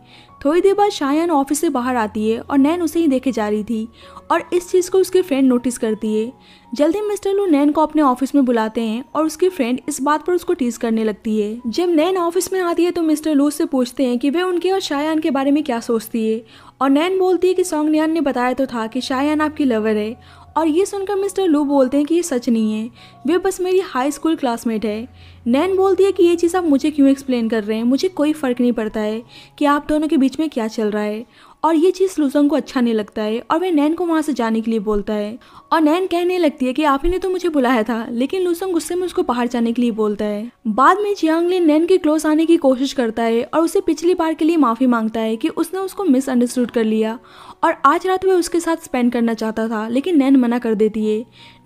थोड़ी देर बाद शायन ऑफिस से बाहर आती है और नैन उसे ही देखे जा रही थी और इस चीज़ को उसकी फ्रेंड नोटिस करती है जल्दी मिस्टर लू नैन को अपने ऑफिस में बुलाते हैं और उसकी फ्रेंड इस बात पर उसको टीज करने लगती है जब नैन ऑफिस में आती है तो मिस्टर लू से पूछते हैं कि वे उनके और शायान के बारे में क्या सोचती है और नैन बोलती है कि सोंगनियान ने बताया तो था कि शायान आपकी लवर है और ये सुनकर मिस्टर लू बोलते हैं कि ये सच नहीं है वे बस मेरी हाई स्कूल क्लासमेट है नैन बोलती है कि ये चीज़ आप मुझे क्यों एक्सप्लेन कर रहे हैं मुझे कोई फ़र्क नहीं पड़ता है कि आप दोनों के बीच में क्या चल रहा है और ये चीज़ लूसंग को अच्छा नहीं लगता है और वह नैन को वहाँ से जाने के लिए बोलता है और नैन कहने लगती है कि आप ही ने तो मुझे बुलाया था लेकिन लूसंग गुस्से में उसको बाहर जाने के लिए बोलता है बाद में जियांगलिन नैन के क्लोज आने की कोशिश करता है और उसे पिछली बार के लिए माफ़ी मांगता है कि उसने उसको मिसअंडरस्टूड कर लिया और आज रात वह उसके साथ स्पेंड करना चाहता था लेकिन नैन मना कर देती है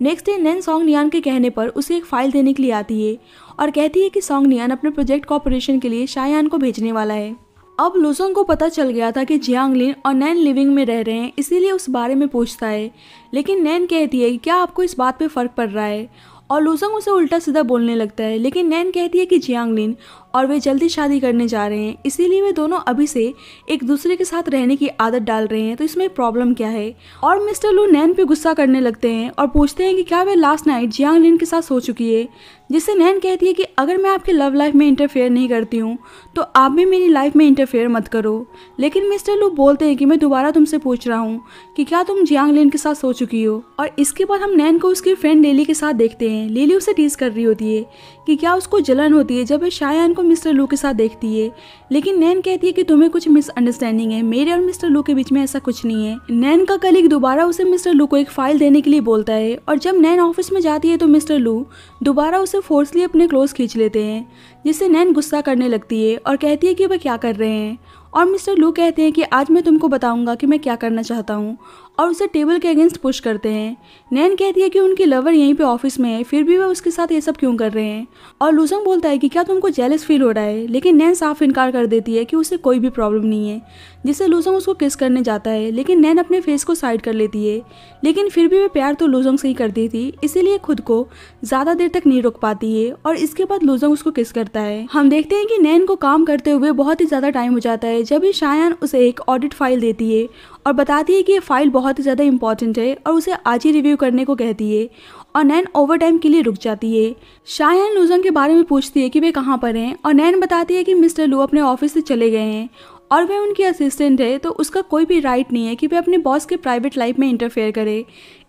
next day Nan Song Nian के कहने पर उसे एक फ़ाइल देने के लिए आती है और कहती है कि सॉन्ग नियान अपने प्रोजेक्ट कॉपरेशन के लिए शायान को भेजने वाला है अब लुसोंग को पता चल गया था कि जियांगलिन और नैन लिविंग में रह रहे हैं इसीलिए उस बारे में पूछता है लेकिन नैन कहती है कि क्या आपको इस बात पे फ़र्क पड़ रहा है और लुसोंग उसे उल्टा सीधा बोलने लगता है लेकिन नैन कहती है कि जियांगलिन और वे जल्दी शादी करने जा रहे हैं इसीलिए वे दोनों अभी से एक दूसरे के साथ रहने की आदत डाल रहे हैं तो इसमें प्रॉब्लम क्या है और मिस्टर लू नैन पे गुस्सा करने लगते हैं और पूछते हैं कि क्या वे लास्ट नाइट जियांग लिन के साथ सो चुकी है जिससे नैन कहती है कि अगर मैं आपकी लव लाइफ में इंटरफेयर नहीं करती हूँ तो आप भी मेरी लाइफ में इंटरफेयर मत करो लेकिन मिस्टर लू बोलते हैं कि मैं दोबारा तुमसे पूछ रहा हूँ कि क्या तुम जियांग लिन के साथ सो चुकी हो और इसके बाद हम नैन को उसकी फ्रेंड लेली के साथ देखते हैं लेली उसे टीज कर रही होती है कि क्या उसको जलन होती है जब वे शायन को को मिस्टर लू के साथ देखती है लेकिन नैन कहती है कि तुम्हें कुछ मिसअंडरस्टैंडिंग है मेरे और मिस्टर लू के बीच में ऐसा कुछ नहीं है नैन का कलीग दोबारा उसे मिस्टर लू को एक फाइल देने के लिए बोलता है और जब नैन ऑफिस में जाती है तो मिस्टर लू दोबारा उसे फोर्सली अपने क्लोज खींच लेते हैं जिससे नैन गुस्सा करने लगती है और कहती है कि वह क्या कर रहे हैं और मिस्टर लू कहते हैं कि आज मैं तुमको बताऊंगा कि मैं क्या करना चाहता हूँ और उसे टेबल के अगेंस्ट पुश करते हैं नैन कहती है कि उनकी लवर यहीं पे ऑफिस में है फिर भी वह उसके साथ ये सब क्यों कर रहे हैं और लूसंग बोलता है कि क्या तुमको जेलस फील हो रहा है लेकिन नैन साफ इनकार कर देती है कि उसे कोई भी प्रॉब्लम नहीं है जिससे लूसंग उसको किस करने जाता है लेकिन नैन अपने फेस को साइड कर लेती है लेकिन फिर भी वह प्यार तो लूजंग से ही करती थी इसीलिए खुद को ज़्यादा देर तक नहीं रोक पाती है और इसके बाद लूजंग उसको किस करता है हम देखते हैं कि नैन को काम करते हुए बहुत ही ज़्यादा टाइम हो जाता है जब ही शायन उसे एक ऑडिट फाइल देती है और बताती है कि ये फ़ाइल बहुत ही ज़्यादा इंपॉर्टेंट है और उसे आज ही रिव्यू करने को कहती है और नैन ओवर टाइम के लिए रुक जाती है शायन लूजन के बारे में पूछती है कि वे कहाँ पर हैं और नैन बताती है कि मिस्टर लू अपने ऑफिस से चले गए हैं और वह उनकी असिस्टेंट है तो उसका कोई भी राइट नहीं है कि वह अपने बॉस के प्राइवेट लाइफ में इंटरफेयर करे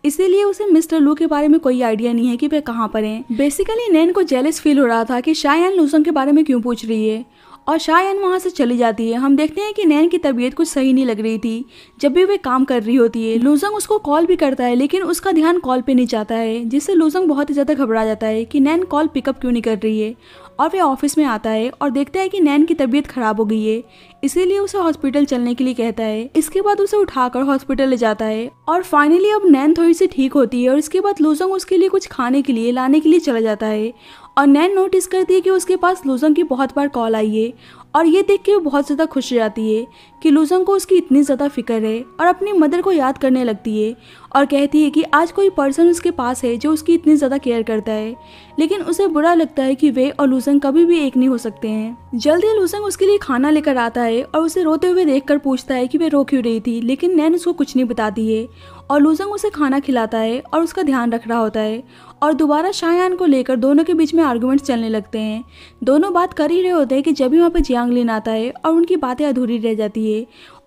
इसीलिए उसे मिस्टर लू के बारे में कोई आइडिया नहीं है कि वह कहाँ पर हैं बेसिकली नैन को जेलस फील हो रहा था कि शायन लूसन के बारे में क्यों पूछ रही है और शायन वहाँ से चली जाती है हम देखते हैं कि नैन की तबीयत कुछ सही नहीं लग रही थी जब भी वे काम कर रही होती है लूजंग उसको कॉल भी करता है लेकिन उसका ध्यान कॉल पे नहीं जाता है जिससे लूजंग बहुत ही ज़्यादा घबरा जाता है कि नैन कॉल पिकअप क्यों नहीं कर रही है और वह ऑफिस में आता है और देखता है कि नैन की तबीयत खराब हो गई है इसीलिए उसे हॉस्पिटल चलने के लिए कहता है इसके बाद उसे उठाकर हॉस्पिटल ले जाता है और फाइनली अब नैन थोड़ी सी ठीक होती है और इसके बाद लूजंग उसके लिए कुछ खाने के लिए लाने के लिए चला जाता है और नैन नोटिस करती है कि उसके पास लूजन की बहुत बार कॉल आई है और ये देख के वो बहुत ज़्यादा खुश हो जाती है कि लूसंग को उसकी इतनी ज़्यादा फिक्र है और अपनी मदर को याद करने लगती है और कहती है कि आज कोई पर्सन उसके पास है जो उसकी इतनी ज़्यादा केयर करता है लेकिन उसे बुरा लगता है कि वे और लूसंग कभी भी एक नहीं हो सकते हैं जल्द ही लूसंग उसके लिए खाना लेकर आता है और उसे रोते हुए देख पूछता है कि वे रो क्यों रही थी लेकिन नैन उसको कुछ नहीं बताती है और लूजंग उसे खाना खिलाता है और उसका ध्यान रख रहा होता है और दोबारा शायान को लेकर दोनों के बीच में आर्गूमेंट्स चलने लगते हैं दोनों बात कर ही रहे होते हैं कि जब भी वहाँ पर जियांगलिन आता है और उनकी बातें अधूरी रह जाती है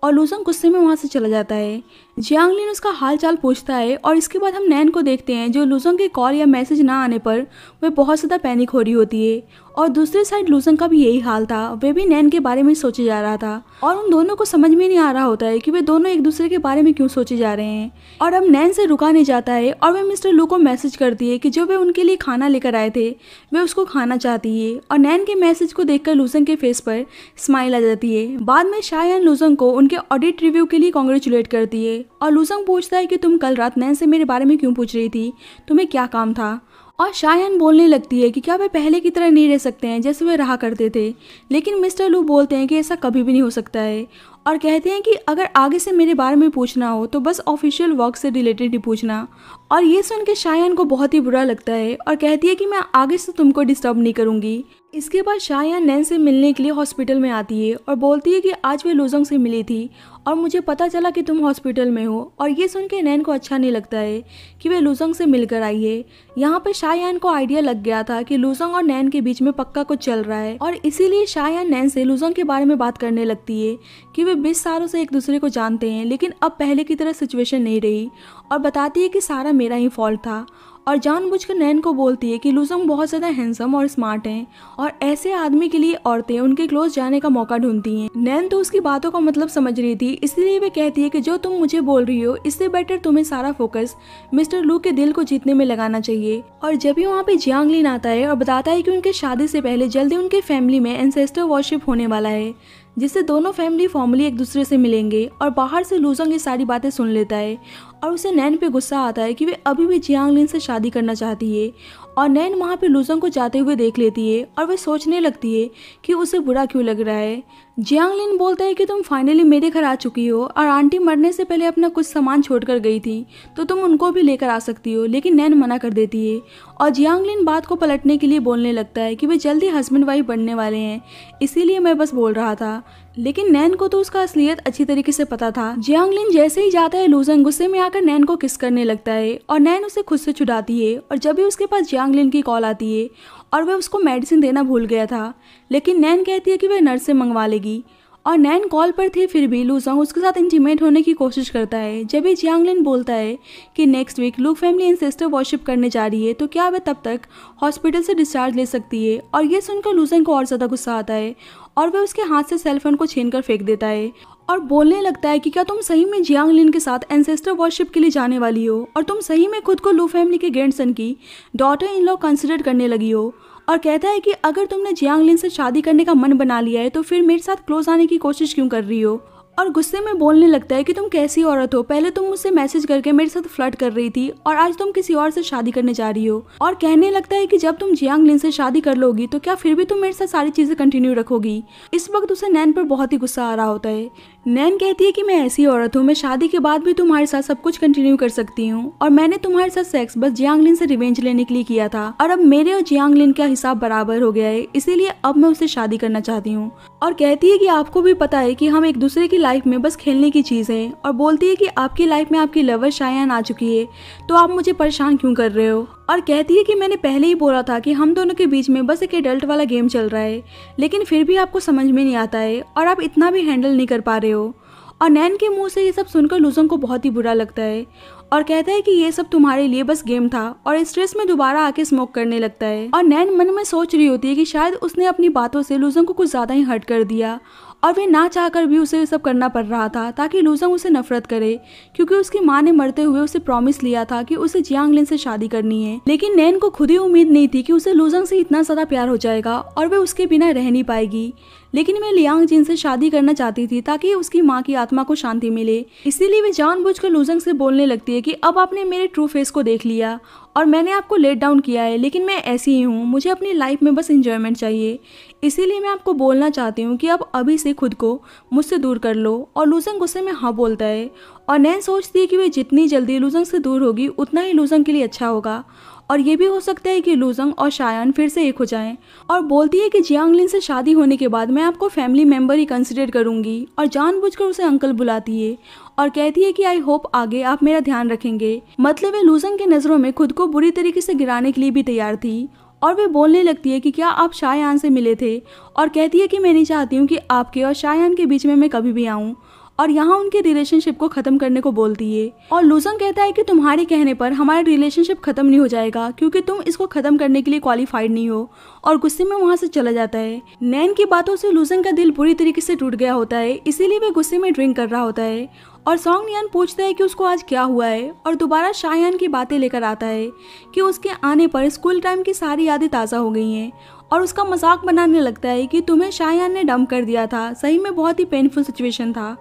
और लूसंग गुस्से में वहाँ से चला जाता है जियांगलिन उसका हालचाल पूछता है और इसके बाद हम नैन को देखते हैं जो लूजंग के कॉल या मैसेज ना आने पर वह बहुत ज़्यादा पैनिक हो रही होती है और दूसरे साइड लूजंग का भी यही हाल था वह भी नैन के बारे में सोचे जा रहा था और उन दोनों को समझ में नहीं आ रहा होता है कि वे दोनों एक दूसरे के बारे में क्यों सोचे जा रहे हैं और अब नैन से रुका नहीं जाता है और वह मिस्टर लू को मैसेज करती है कि जो वे उनके लिए खाना लेकर आए थे वे उसको खाना चाहती है और नैन के मैसेज को देखकर लूजंग के फेस पर स्माइल आ जाती है बाद में शाह लूजंग को उनके ऑडिट रिव्यू के लिए कॉन्ग्रेचुलेट करती है और लूसंग पूछता है कि तुम कल रात नैन से मेरे बारे में क्यों पूछ रही थी तुम्हें क्या काम था और शायन बोलने लगती है कि क्या वे पहले की तरह नहीं रह सकते हैं जैसे वे रहा करते थे लेकिन मिस्टर लू बोलते हैं कि ऐसा कभी भी नहीं हो सकता है और कहते हैं कि अगर आगे से मेरे बारे में पूछना हो तो बस ऑफिशियल वर्क से रिलेटेड ही पूछना और ये सुन के शायन को बहुत ही बुरा लगता है और कहती है कि मैं आगे से तुमको डिस्टर्ब नहीं करूँगी इसके बाद शाहयान नैन से मिलने के लिए हॉस्पिटल में आती है और बोलती है कि आज वे लोजोंग से मिली थी और मुझे पता चला कि तुम हॉस्पिटल में हो और ये सुन के नैन को अच्छा नहीं लगता है कि वे लूजोंग से मिलकर आई है यहाँ पर शाहयान को आइडिया लग गया था कि लूजोंग और नैन के बीच में पक्का कुछ चल रहा है और इसीलिए शाहयान नैन से लुजोंग के बारे में बात करने लगती है कि वे बीस सालों से एक दूसरे को जानते हैं लेकिन अब पहले की तरह सिचुएशन नहीं रही और बताती है कि सारा मेरा ही फॉल्ट था और जानबूझकर नैन को बोलती है कि लुसंग बहुत ज़्यादा हैंडसम और स्मार्ट हैं और ऐसे आदमी के लिए औरतें उनके क्लोज जाने का मौका ढूंढती हैं नैन तो उसकी बातों का मतलब समझ रही थी इसलिए वे कहती है कि जो तुम मुझे बोल रही हो इससे बेटर तुम्हें सारा फोकस मिस्टर लू के दिल को जीतने में लगाना चाहिए और जब भी वहाँ पे जियांगलिन आता है और बताता है की उनके शादी से पहले जल्दी उनके फैमिली में एंसेस्टर वॉरशिप होने वाला है जिससे दोनों फैमिली फॉर्मली एक दूसरे से मिलेंगे और बाहर से लूजोंग ये सारी बातें सुन लेता है और उसे नैन पे गुस्सा आता है कि वे अभी भी जियांग लिन से शादी करना चाहती है और नैन वहाँ पे लूजोंग को जाते हुए देख लेती है और वह सोचने लगती है कि उसे बुरा क्यों लग रहा है जियांगलिन बोलता है कि तुम फाइनली मेरे घर आ चुकी हो और आंटी मरने से पहले अपना कुछ सामान छोड़कर गई थी तो तुम उनको भी लेकर आ सकती हो लेकिन नैन मना कर देती है और जियांगलिन बात को पलटने के लिए बोलने लगता है कि वे जल्दी हस्बैंड वाइफ बनने वाले हैं इसीलिए मैं बस बोल रहा था लेकिन नैन को तो उसका असलियत अच्छी तरीके से पता था जियांगलिन जैसे ही जाता है लूजन गुस्से में आकर नैन को किस करने लगता है और नैन उसे खुद से छुड़ाती है और जब भी उसके पास जियांग चांगलिन की कॉल आती है और वह उसको मेडिसिन देना भूल गया था लेकिन नैन कहती है कि वह नर्स से मंगवा लेगी और नैन कॉल पर थी फिर भी लूसोंग उसके साथ इंटीमेट होने की कोशिश करता है जब भी जियांगलिन बोलता है कि next week Lu family in sister worship करने जा रही है तो क्या वह तब तक हॉस्पिटल से डिस्चार्ज ले सकती है और यह सुनकर लूसोंग को और ज़्यादा गुस्सा आता है और वह उसके हाथ से सेल फोन को छीन कर फेंक देता है और बोलने लगता है कि क्या तुम सही में जियांग लिन के साथ एंसेस्टर वॉरशिप के लिए जाने वाली हो और तुम सही में खुद को लू फैमिली के ग्रैंडसन की डॉटर इन लॉ कंसिडर करने लगी हो और कहता है कि अगर तुमने जियांग लिन से शादी करने का मन बना लिया है तो फिर मेरे साथ क्लोज आने की कोशिश क्यों कर रही हो और गुस्से में बोलने लगता है कि तुम कैसी औरत हो पहले तुम मुझसे मैसेज करके मेरे साथ फ्लर्ट कर रही थी और आज तुम किसी और से शादी करने जा रही हो और कहने लगता है कि जब तुम जियांग लिन से शादी कर लोगी तो क्या फिर भी तुम मेरे साथ सारी चीजें कंटिन्यू रखोगी इस वक्त उसे नैन पर बहुत ही गुस्सा आ रहा होता है नैन कहती है कि मैं ऐसी औरत हूँ मैं शादी के बाद भी तुम्हारे साथ सब कुछ कंटिन्यू कर सकती हूँ और मैंने तुम्हारे साथ सेक्स बस जियांगलिन से रिवेंज लेने के लिए किया था और अब मेरे और जियांगलिन का हिसाब बराबर हो गया है इसीलिए अब मैं उससे शादी करना चाहती हूँ और कहती है कि आपको भी पता है कि हम एक दूसरे की लाइफ में बस खेलने की चीज़ है और बोलती है कि आपकी लाइफ में आपकी लवर शायन आ चुकी है तो आप मुझे परेशान क्यों कर रहे हो और कहती है कि मैंने पहले ही बोला था कि हम दोनों के बीच में बस एक एडल्ट वाला गेम चल रहा है लेकिन फिर भी आपको समझ में नहीं आता है और आप इतना भी हैंडल नहीं कर पा रहे हो और नैन के मुंह से ये सब सुनकर लुजम को बहुत ही बुरा लगता है और कहता है कि ये सब तुम्हारे लिए बस गेम था और स्ट्रेस में दोबारा आके स्मोक करने लगता है और नैन मन में सोच रही होती है कि शायद उसने अपनी बातों से लुजम को कुछ ज़्यादा ही हर्ट कर दिया और वे ना चाहकर भी उसे सब करना पड़ रहा था ताकि लूजंग उसे नफरत करे क्योंकि उसकी माँ ने मरते हुए उसे प्रॉमिस लिया था कि उसे जियांगलिन से शादी करनी है लेकिन नैन को खुद ही उम्मीद नहीं थी कि उसे लूजंग से इतना ज़्यादा प्यार हो जाएगा और वे उसके बिना रह नहीं पाएगी लेकिन मैं लियांग जिन से शादी करना चाहती थी ताकि उसकी माँ की आत्मा को शांति मिले इसीलिए वे जानबूझकर लूजंग से बोलने लगती है कि अब आपने मेरे ट्रू फेस को देख लिया और मैंने आपको लेट डाउन किया है लेकिन मैं ऐसी ही हूँ मुझे अपनी लाइफ में बस इंजॉयमेंट चाहिए इसीलिए मैं आपको बोलना चाहती हूँ कि अब अभी से खुद को मुझसे दूर कर लो और लूजंग गुस्से में हाँ बोलता है और नैन सोचती है कि वे जितनी जल्दी लूजंग से दूर होगी उतना ही लूजंग के लिए अच्छा होगा और ये भी हो सकता है कि लूजंग और शायान फिर से एक हो जाएं और बोलती है कि जियांगलिन से शादी होने के बाद मैं आपको फैमिली मेम्बर ही कंसिडर करूंगी और जानबूझकर उसे अंकल बुलाती है और कहती है कि आई होप आगे आप मेरा ध्यान रखेंगे मतलब वे लूजंग की नज़रों में खुद को बुरी तरीके से गिराने के लिए भी तैयार थी और वे बोलने लगती है कि क्या आप शायान से मिले थे और कहती है कि मैं नहीं चाहती हूँ कि आपके और शायान के बीच में मैं कभी भी आऊँ और यहाँ उनके रिलेशनशिप को खत्म करने को बोलती है और लूसंग कहता है कि तुम्हारे कहने पर हमारा रिलेशनशिप खत्म नहीं हो जाएगा क्योंकि तुम इसको खत्म करने के लिए क्वालिफाइड नहीं हो और गुस्से में वहाँ से चला जाता है नैन की बातों से लूसंग का दिल बुरी तरीके से टूट गया होता है इसीलिए वे गुस्से में ड्रिंक कर रहा होता है और सॉन्ग नियन पूछता है कि उसको आज क्या हुआ है और दोबारा शाहयान की बातें लेकर आता है कि उसके आने पर स्कूल टाइम की सारी यादें ताज़ा हो गई हैं और उसका मजाक बनाने लगता है कि तुम्हें शायन ने डम कर दिया था सही में बहुत ही पेनफुल सिचुएशन था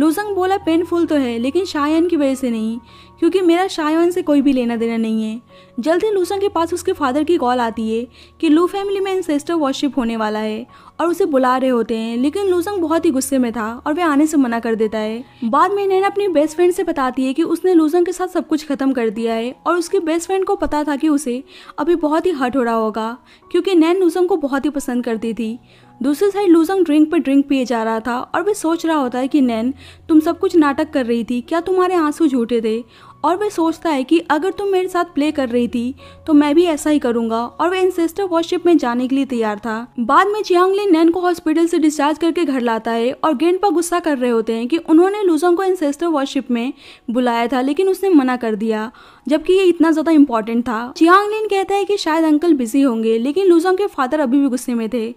लोजंग बोला पेनफुल तो है लेकिन शायान की वजह से नहीं क्योंकि मेरा शायन से कोई भी लेना देना नहीं है जल्द ही लूसा के पास उसके फादर की कॉल आती है कि लू फैमिली में इंसेस्टर वॉशिप होने वाला है और उसे बुला रहे होते हैं लेकिन लूसंग बहुत ही गुस्से में था और वे आने से मना कर देता है बाद में नैना अपनी बेस्ट फ्रेंड से बताती है कि उसने लूसंग के साथ सब कुछ खत्म कर दिया है और उसकी बेस्ट फ्रेंड को पता था कि उसे अभी बहुत ही हर्ट हो रहा होगा क्योंकि नैन लूसंग को बहुत ही पसंद करती थी दूसरी साइड लूसंग ड्रिंक पर ड्रिंक पिए जा रहा था और वह सोच रहा होता है कि नैन तुम सब कुछ नाटक कर रही थी क्या तुम्हारे आंसू झूठे थे और वह सोचता है कि अगर तुम मेरे साथ प्ले कर रही थी तो मैं भी ऐसा ही करूंगा और वह इंसेस्टर वॉरशिप में जाने के लिए तैयार था बाद में जियांगलिन नैन को हॉस्पिटल से डिस्चार्ज करके घर लाता है और गेंद पर गुस्सा कर रहे होते हैं कि उन्होंने लूजोंग को इंसेस्टर वॉरशिप में बुलाया था लेकिन उसने मना कर दिया जबकि ये इतना ज़्यादा इंपॉर्टेंट था चियांगलिन कहता है कि शायद अंकल बिजी होंगे लेकिन लूजोंग के फादर अभी भी गुस्से में थे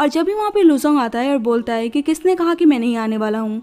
और जब भी वहाँ पे लूजोंग आता है और बोलता है कि किसने कहा कि मैं नहीं आने वाला हूँ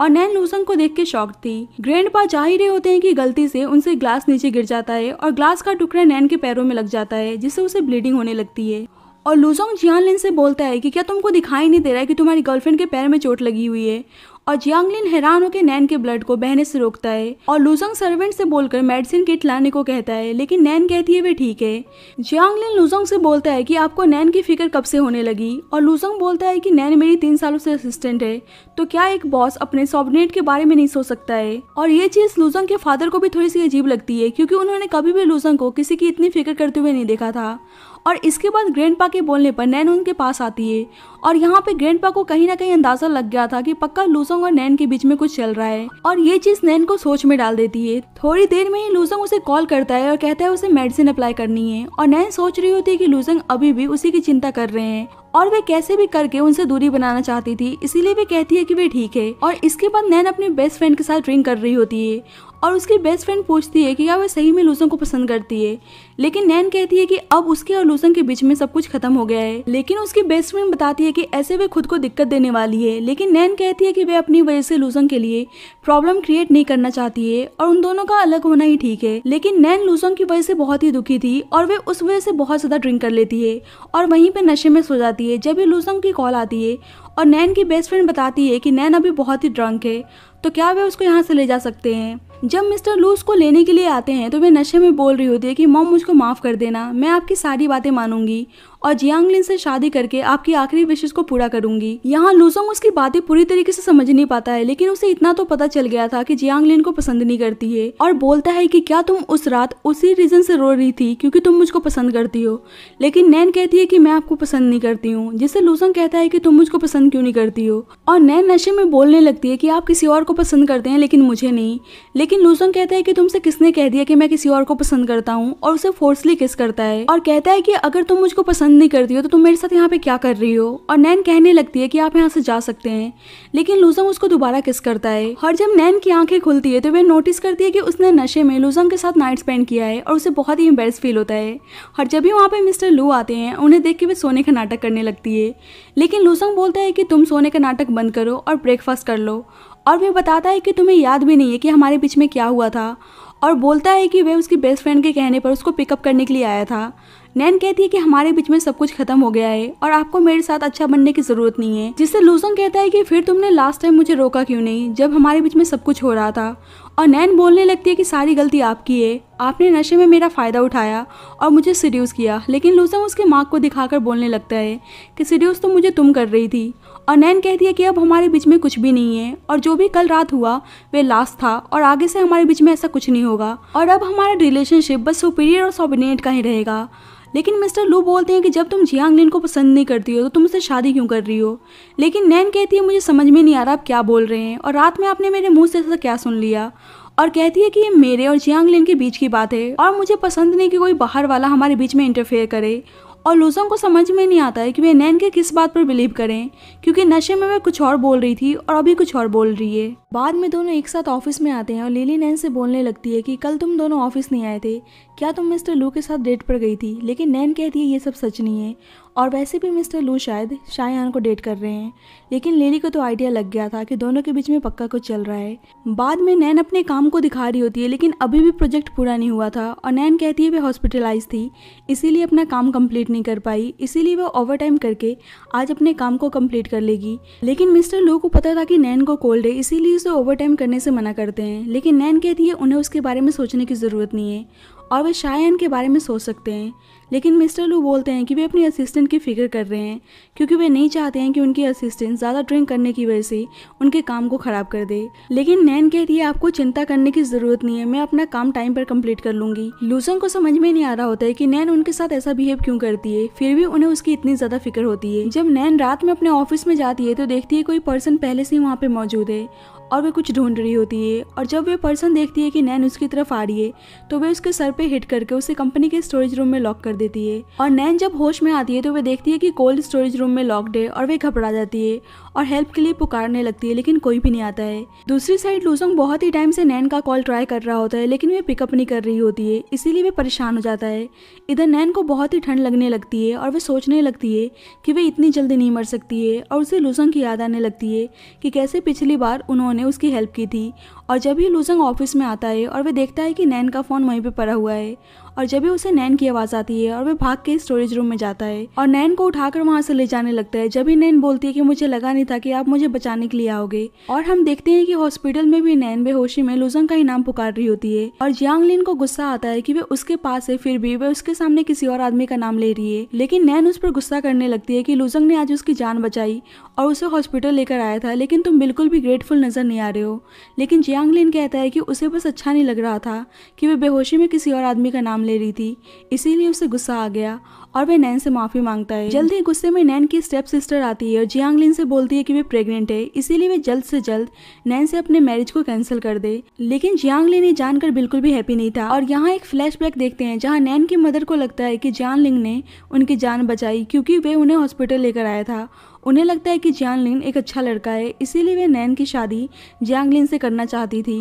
और नैन लूसंग को देख के शौक थी ग्रैंड पा चाह ही रहे होते हैं कि गलती से उनसे ग्लास नीचे गिर जाता है और ग्लास का टुकड़ा नैन के पैरों में लग जाता है जिससे उसे ब्लीडिंग होने लगती है और जियान लिन से बोलता है कि क्या तुमको दिखाई नहीं दे रहा है कि तुम्हारी गर्लफ्रेंड के पैर में चोट लगी हुई है और जियांगलिन हैरान होकर नैन के ब्लड को बहने से रोकता है और लुजंग सर्वेंट से बोलकर मेडिसिन किट लाने को कहता है लेकिन नैन कहती है वे ठीक है जियांगलिन लुजंग से बोलता है कि आपको नैन की फिक्र कब से होने लगी और लुजंग बोलता है कि नैन मेरी तीन सालों से असिस्टेंट है तो क्या एक बॉस अपने सॉबनेट के बारे में नहीं सोच सकता है और ये चीज लुजंग के फादर को भी थोड़ी सी अजीब लगती है क्योंकि उन्होंने कभी भी लुजंग को किसी की इतनी फिक्र करते हुए नहीं देखा था और इसके बाद ग्रैंड के बोलने पर नैन उनके पास आती है और यहाँ पे ग्रैंड को कहीं ना कहीं अंदाजा लग गया था कि पक्का लूसोंग और नैन के बीच में कुछ चल रहा है और ये चीज नैन को सोच में डाल देती है थोड़ी देर में ही लूसोंग उसे कॉल करता है और कहता है उसे मेडिसिन अप्लाई करनी है और नैन सोच रही होती है की लूसंग अभी भी उसी की चिंता कर रहे हैं और वे कैसे भी करके उनसे दूरी बनाना चाहती थी इसीलिए वे कहती है कि वे ठीक है और इसके बाद नैन अपने बेस्ट फ्रेंड के साथ ड्रिंक कर रही होती है और उसकी बेस्ट फ्रेंड पूछती है कि क्या वे सही में लूसन को पसंद करती है लेकिन नैन कहती है कि अब उसके और लूसन के बीच में सब कुछ खत्म हो गया है लेकिन उसकी बेस्ट फ्रेंड बताती है कि ऐसे वे खुद को दिक्कत देने वाली है लेकिन नैन कहती है कि वे अपनी वजह से लूसन के लिए प्रॉब्लम क्रिएट नहीं करना चाहती है और उन दोनों का अलग होना ही ठीक है लेकिन नैन लूसन की वजह से बहुत ही दुखी थी और वे उस वजह से बहुत ज्यादा ड्रिंक कर लेती है और वहीं पर नशे में सो जाती है है जब ये लूसंग की कॉल आती है और नैन की बेस्ट फ्रेंड बताती है कि नैन अभी बहुत ही ड्रंक है तो क्या वे उसको यहाँ से ले जा सकते हैं जब मिस्टर लूस को लेने के लिए आते हैं तो वे नशे में बोल रही होती है कि मॉम मुझको माफ़ कर देना मैं आपकी सारी बातें मानूंगी और जियांगलिन से शादी करके आपकी आखिरी विशेष को पूरा करूंगी यहाँ लूसोंग उसकी बातें पूरी तरीके से समझ नहीं पाता है लेकिन उसे इतना तो पता चल गया था कि जियांगलिन को पसंद नहीं करती है और बोलता है कि क्या तुम उस रात उसी रीजन से रो रही थी क्योंकि तुम मुझको पसंद करती हो लेकिन नैन कहती है कि मैं आपको पसंद नहीं करती हूँ जिससे लूसोंग कहता है कि तुम मुझको पसंद क्यों नहीं करती हो और नैन नशे में बोलने लगती है कि आप किसी और को पसंद करते हैं लेकिन मुझे नहीं लेकिन लूसोंग कहता है कि तुमसे किसने कह दिया कि मैं किसी और को पसंद करता हूँ और उसे फोर्सली किस करता है और कहता है कि अगर तुम मुझको पसंद पसंद नहीं करती हो तो तुम मेरे साथ यहाँ पे क्या कर रही हो और नैन कहने लगती है कि आप यहाँ से जा सकते हैं लेकिन लूजम उसको दोबारा किस करता है और जब नैन की आंखें खुलती है तो वह नोटिस करती है कि उसने नशे में लूजम के साथ नाइट स्पेंड किया है और उसे बहुत ही एम्बेस फील होता है और जब भी वहाँ पर मिस्टर लू आते हैं उन्हें देख के वे सोने का नाटक करने लगती है लेकिन लूजम बोलता है कि तुम सोने का नाटक बंद करो और ब्रेकफास्ट कर लो और वह बताता है कि तुम्हें याद भी नहीं है कि हमारे बीच में क्या हुआ था और बोलता है कि वह उसकी बेस्ट फ्रेंड के कहने पर उसको पिकअप करने के लिए आया था नैन कहती है कि हमारे बीच में सब कुछ खत्म हो गया है और आपको मेरे साथ अच्छा बनने की जरूरत नहीं है जिससे लूसन कहता है कि फिर तुमने लास्ट टाइम मुझे रोका क्यों नहीं जब हमारे बीच में सब कुछ हो रहा था और नैन बोलने लगती है कि सारी गलती आपकी है आपने नशे में मेरा फ़ायदा उठाया और मुझे सीड्यूस किया लेकिन लूसोंग उसके माँ को दिखाकर बोलने लगता है कि सीड्यूस तो मुझे तुम कर रही थी और नैन कहती है कि अब हमारे बीच में कुछ भी नहीं है और जो भी कल रात हुआ वे लास्ट था और आगे से हमारे बीच में ऐसा कुछ नहीं होगा और अब हमारा रिलेशनशिप बस सुपीरियर और सोबिनेट का ही रहेगा लेकिन मिस्टर लू बोलते हैं कि जब तुम जियांगलिन को पसंद नहीं करती हो तो तुम उससे शादी क्यों कर रही हो लेकिन नैन कहती है मुझे समझ में नहीं आ रहा आप क्या बोल रहे हैं और रात में आपने मेरे मुंह से ऐसा क्या सुन लिया और कहती है कि ये मेरे और जियांगलिन के बीच की बात है और मुझे पसंद नहीं कि कोई बाहर वाला हमारे बीच में इंटरफेयर करे और लूसोंग को समझ में नहीं आता है कि वे नैन के किस बात पर बिलीव करें क्योंकि नशे में वह कुछ और बोल रही थी और अभी कुछ और बोल रही है बाद में दोनों एक साथ ऑफिस में आते हैं और लिली नैन से बोलने लगती है कि कल तुम दोनों ऑफिस नहीं आए थे क्या तुम मिस्टर लू के साथ डेट पर गई थी लेकिन नैन कहती है ये सब सच नहीं है और वैसे भी मिस्टर लू शायद शायान को डेट कर रहे हैं लेकिन लेली को तो आइडिया लग गया था कि दोनों के बीच में पक्का कुछ चल रहा है बाद में नैन अपने काम को दिखा रही होती है लेकिन अभी भी प्रोजेक्ट पूरा नहीं हुआ था और नैन कहती है वह हॉस्पिटलाइज थी इसीलिए अपना काम कम्प्लीट नहीं कर पाई इसीलिए वह ओवर टाइम करके आज अपने काम को कम्प्लीट कर लेगी लेकिन मिस्टर लू को पता था कि नैन को कोल्ड है इसीलिए उसे ओवर टाइम करने से मना करते हैं लेकिन नैन कहती है उन्हें उसके बारे में सोचने की ज़रूरत नहीं है और वे शायन के बारे में सोच सकते हैं लेकिन मिस्टर लू बोलते हैं कि वे अपनी असिस्टेंट की फिक्र कर रहे हैं क्योंकि वे नहीं चाहते हैं कि उनकी असिस्टेंट ज़्यादा ड्रिंक करने की वजह से उनके काम को ख़राब कर दे लेकिन नैन कहती है आपको चिंता करने की ज़रूरत नहीं है मैं अपना काम टाइम पर कंप्लीट कर लूँगी लूसन को समझ में नहीं आ रहा होता है कि नैन उनके साथ ऐसा बिहेव क्यों करती है फिर भी उन्हें उसकी इतनी ज़्यादा फिक्र होती है जब नैन रात में अपने ऑफिस में जाती है तो देखती है कोई पर्सन पहले से ही वहाँ पर मौजूद है और वे कुछ ढूंढ रही होती है और जब वे पर्सन देखती है कि नैन उसकी तरफ आ रही है तो वे उसके सर पे हिट करके उसे कंपनी के स्टोरेज रूम में लॉक कर देती है और नैन जब होश में आती है तो वे देखती है कि कोल्ड स्टोरेज रूम में लॉकड है और वे घबरा जाती है और हेल्प के लिए पुकारने लगती है लेकिन कोई भी नहीं आता है दूसरी साइड लूसोंग बहुत ही टाइम से नैन का कॉल ट्राई कर रहा होता है लेकिन वे पिकअप नहीं कर रही होती है इसीलिए वे परेशान हो जाता है इधर नैन को बहुत ही ठंड लगने लगती है और वे सोचने लगती है कि वे इतनी जल्दी नहीं मर सकती है और उसे लूसोंग की याद आने लगती है कि कैसे पिछली बार उन्होंने ने उसकी हेल्प की थी और जब ही लूजंग ऑफिस में आता है और वह देखता है कि नैन का फ़ोन वहीं पर पड़ा हुआ है और जब भी उसे नैन की आवाज आती है और वह भाग के स्टोरेज रूम में जाता है और नैन को उठाकर वहां से ले जाने लगता है जब भी नैन बोलती है कि मुझे लगा नहीं था कि आप मुझे बचाने के लिए आओगे और हम देखते हैं कि हॉस्पिटल में भी नैन बेहोशी में लुजंग का ही नाम पुकार रही होती है और जियांगलिन को गुस्सा आता है की वे उसके पास है फिर भी वे उसके सामने किसी और आदमी का नाम ले रही है लेकिन नैन उस पर गुस्सा करने लगती है की लुजंग ने आज उसकी जान बचाई और उसे हॉस्पिटल लेकर आया था लेकिन तुम बिल्कुल भी ग्रेटफुल नजर नहीं आ रहे हो लेकिन जियांगलिन कहता है कि उसे बस अच्छा नहीं लग रहा था कि वे बेहोशी में किसी और आदमी का नाम ले रही थी इसीलिए उसे गुस्सा आ गया और वह नैन से माफ़ी मांगता है जल्द ही गुस्से में नैन की स्टेप सिस्टर आती है और जियांगलिन से बोलती है कि वे प्रेग्नेंट है इसीलिए वे जल्द से जल्द नैन से अपने मैरिज को कैंसिल कर दे लेकिन जियांगलिन ये जानकर बिल्कुल भी हैप्पी नहीं था और यहाँ एक फ्लैशबैक देखते हैं जहाँ नैन की मदर को लगता है कि जियांगलिंग ने उनकी जान बचाई क्योंकि वे उन्हें हॉस्पिटल लेकर आया था उन्हें लगता है कि जियांगलिन एक अच्छा लड़का है इसीलिए वे नैन की शादी जियांगलिन से करना चाहती थी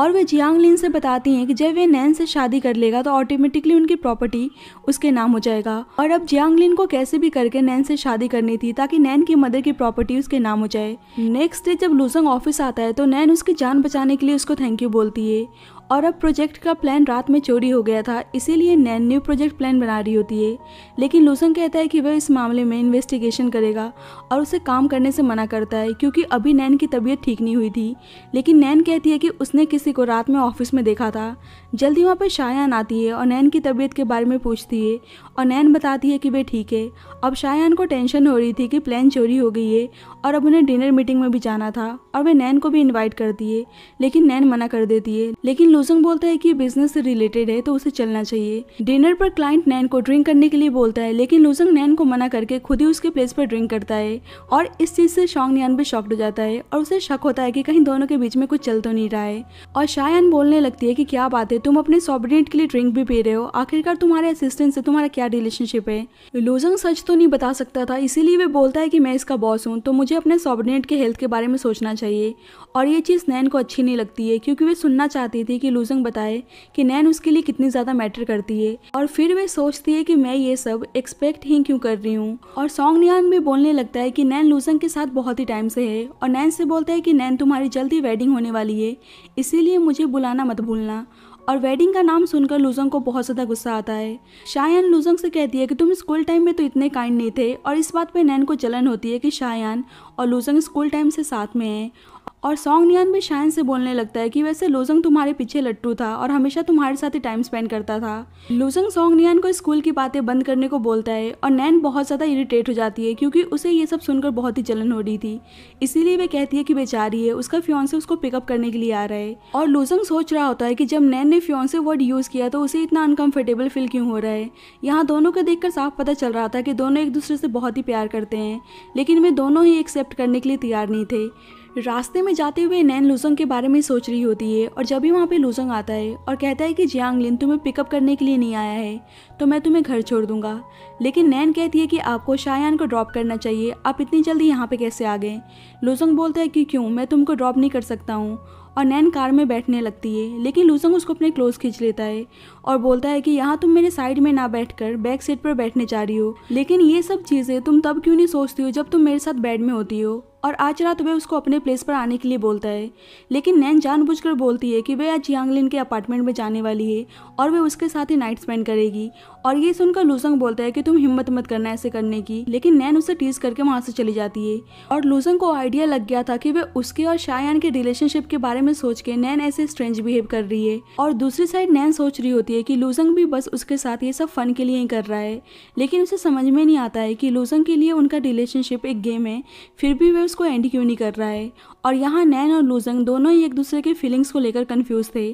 और वे जियांगलिन से बताती हैं कि जब वे नैन से शादी कर लेगा तो ऑटोमेटिकली उनकी प्रॉपर्टी उसके नाम हो जाएगा और अब जियांगलिन को कैसे भी करके नैन से शादी करनी थी ताकि नैन की मदर की प्रॉपर्टी उसके नाम हो जाए नेक्स्ट डे जब लूजंग ऑफिस आता है तो नैन उसकी जान बचाने के लिए उसको थैंक यू बोलती है और अब प्रोजेक्ट का प्लान रात में चोरी हो गया था इसीलिए नैन न्यू प्रोजेक्ट प्लान बना रही होती है लेकिन लूसन कहता है कि वह इस मामले में इन्वेस्टिगेशन करेगा और उसे काम करने से मना करता है क्योंकि अभी नैन की तबीयत ठीक नहीं हुई थी लेकिन नैन कहती है कि उसने किसी को रात में ऑफिस में देखा था जल्दी वहाँ पर शायान आती है और नैन की तबीयत के बारे में पूछती है और नैन बताती है कि वे ठीक है अब शायान को टेंशन हो रही थी कि प्लान चोरी हो गई है और अब उन्हें डिनर मीटिंग में भी जाना था और वे नैन को भी इनवाइट करती है लेकिन नैन मना कर देती है लेकिन लूसंग बोलता है कि बिजनेस से रिलेटेड है तो उसे चलना चाहिए डिनर पर क्लाइंट नैन को ड्रिंक करने के लिए बोलता है लेकिन लूसंग नैन को मना करके खुद ही उसके प्लेस पर ड्रिंक करता है और इस चीज़ से शॉन्ग नैन भी शॉक्ड हो जाता है और उसे शक होता है की कहीं दोनों के बीच में कुछ चल तो नहीं रहा है और शायान बोलने लगती है की क्या बात है तुम अपने सॉबिनेट के लिए ड्रिंक भी पी रहे हो आखिरकार तुम्हारे असिस्टेंट से तुम्हारा क्या रिलेशनशिप है लूजंग सच तो नहीं बता सकता था इसीलिए वे बोलता है कि मैं इसका बॉस हूँ तो मुझे अपने सबॉर्डिनेट के हेल्थ के बारे में सोचना चाहिए और ये चीज़ नैन को अच्छी नहीं लगती है क्योंकि वे सुनना चाहती थी कि लूजंग बताए कि नैन उसके लिए कितनी ज़्यादा मैटर करती है और फिर वे सोचती है कि मैं ये सब एक्सपेक्ट ही क्यों कर रही हूँ और सॉन्ग नियान भी बोलने लगता है कि नैन लूजंग के साथ बहुत ही टाइम से है और नैन से बोलता है कि नैन तुम्हारी जल्दी वेडिंग होने वाली है इसीलिए मुझे बुलाना मत भूलना और वेडिंग का नाम सुनकर लुजंग को बहुत ज़्यादा गुस्सा आता है शायन लुजंग से कहती है कि तुम स्कूल टाइम में तो इतने काइंड नहीं थे और इस बात पर नैन को जलन होती है कि शायान और लुजंग स्कूल टाइम से साथ में है और सॉन्ग नियान भी शायन से बोलने लगता है कि वैसे लोजंग तुम्हारे पीछे लट्टू था और हमेशा तुम्हारे साथ ही टाइम स्पेंड करता था लोजंग सॉन्ग नियान को स्कूल की बातें बंद करने को बोलता है और नैन बहुत ज़्यादा इरिटेट हो जाती है क्योंकि उसे ये सब सुनकर बहुत ही जलन हो रही थी इसीलिए वे कहती है कि बेचारी है उसका फ्योन से उसको पिकअप करने के लिए आ रहा है और लोजंग सोच रहा होता है कि जब नैन ने फ्योन से वर्ड यूज़ किया तो उसे इतना अनकम्फर्टेबल फील क्यों हो रहा है यहाँ दोनों को देख साफ पता चल रहा था कि दोनों एक दूसरे से बहुत ही प्यार करते हैं लेकिन वे दोनों ही एक्सेप्ट करने के लिए तैयार नहीं थे रास्ते में जाते हुए नैन लुजंग के बारे में सोच रही होती है और जब भी वहाँ पे लुजंग आता है और कहता है कि जियांग हाँ, लिन तुम्हें पिकअप करने के लिए नहीं आया है तो मैं तुम्हें घर छोड़ दूंगा लेकिन नैन कहती है कि आपको शायान को ड्रॉप करना चाहिए आप इतनी जल्दी यहाँ पे कैसे आ गए लुजंग बोलता है कि क्यों मैं तुमको ड्रॉप नहीं कर सकता हूँ और नैन कार में बैठने लगती है लेकिन लुजंग उसको अपने क्लोज खींच लेता है और बोलता है कि यहाँ तुम मेरे साइड में ना बैठकर बैक सीट पर बैठने जा रही हो लेकिन ये सब चीज़ें तुम तब क्यों नहीं सोचती हो जब तुम मेरे साथ बेड में होती हो और आज रात वह उसको अपने प्लेस पर आने के लिए बोलता है लेकिन नैन जानबूझकर बोलती है कि वह आज यांगलिन के अपार्टमेंट में जाने वाली है और वह उसके साथ ही नाइट स्पेंड करेगी और ये सुनकर लूसंग बोलता है कि तुम हिम्मत मत करना ऐसे करने की लेकिन नैन उसे टीज करके वहाँ से चली जाती है और लूसंग को आइडिया लग गया था कि वह उसके और शायान के रिलेशनशिप के बारे में सोच के नैन ऐसे स्ट्रेंज बिहेव कर रही है और दूसरी साइड नैन सोच रही होती होती है कि लूजंग भी बस उसके साथ ये सब फ़न के लिए ही कर रहा है लेकिन उसे समझ में नहीं आता है कि लूजंग के लिए उनका रिलेशनशिप एक गेम है फिर भी वह उसको एंड क्यों नहीं कर रहा है और यहाँ नैन और लूजंग दोनों ही एक दूसरे के फीलिंग्स को लेकर कन्फ्यूज़ थे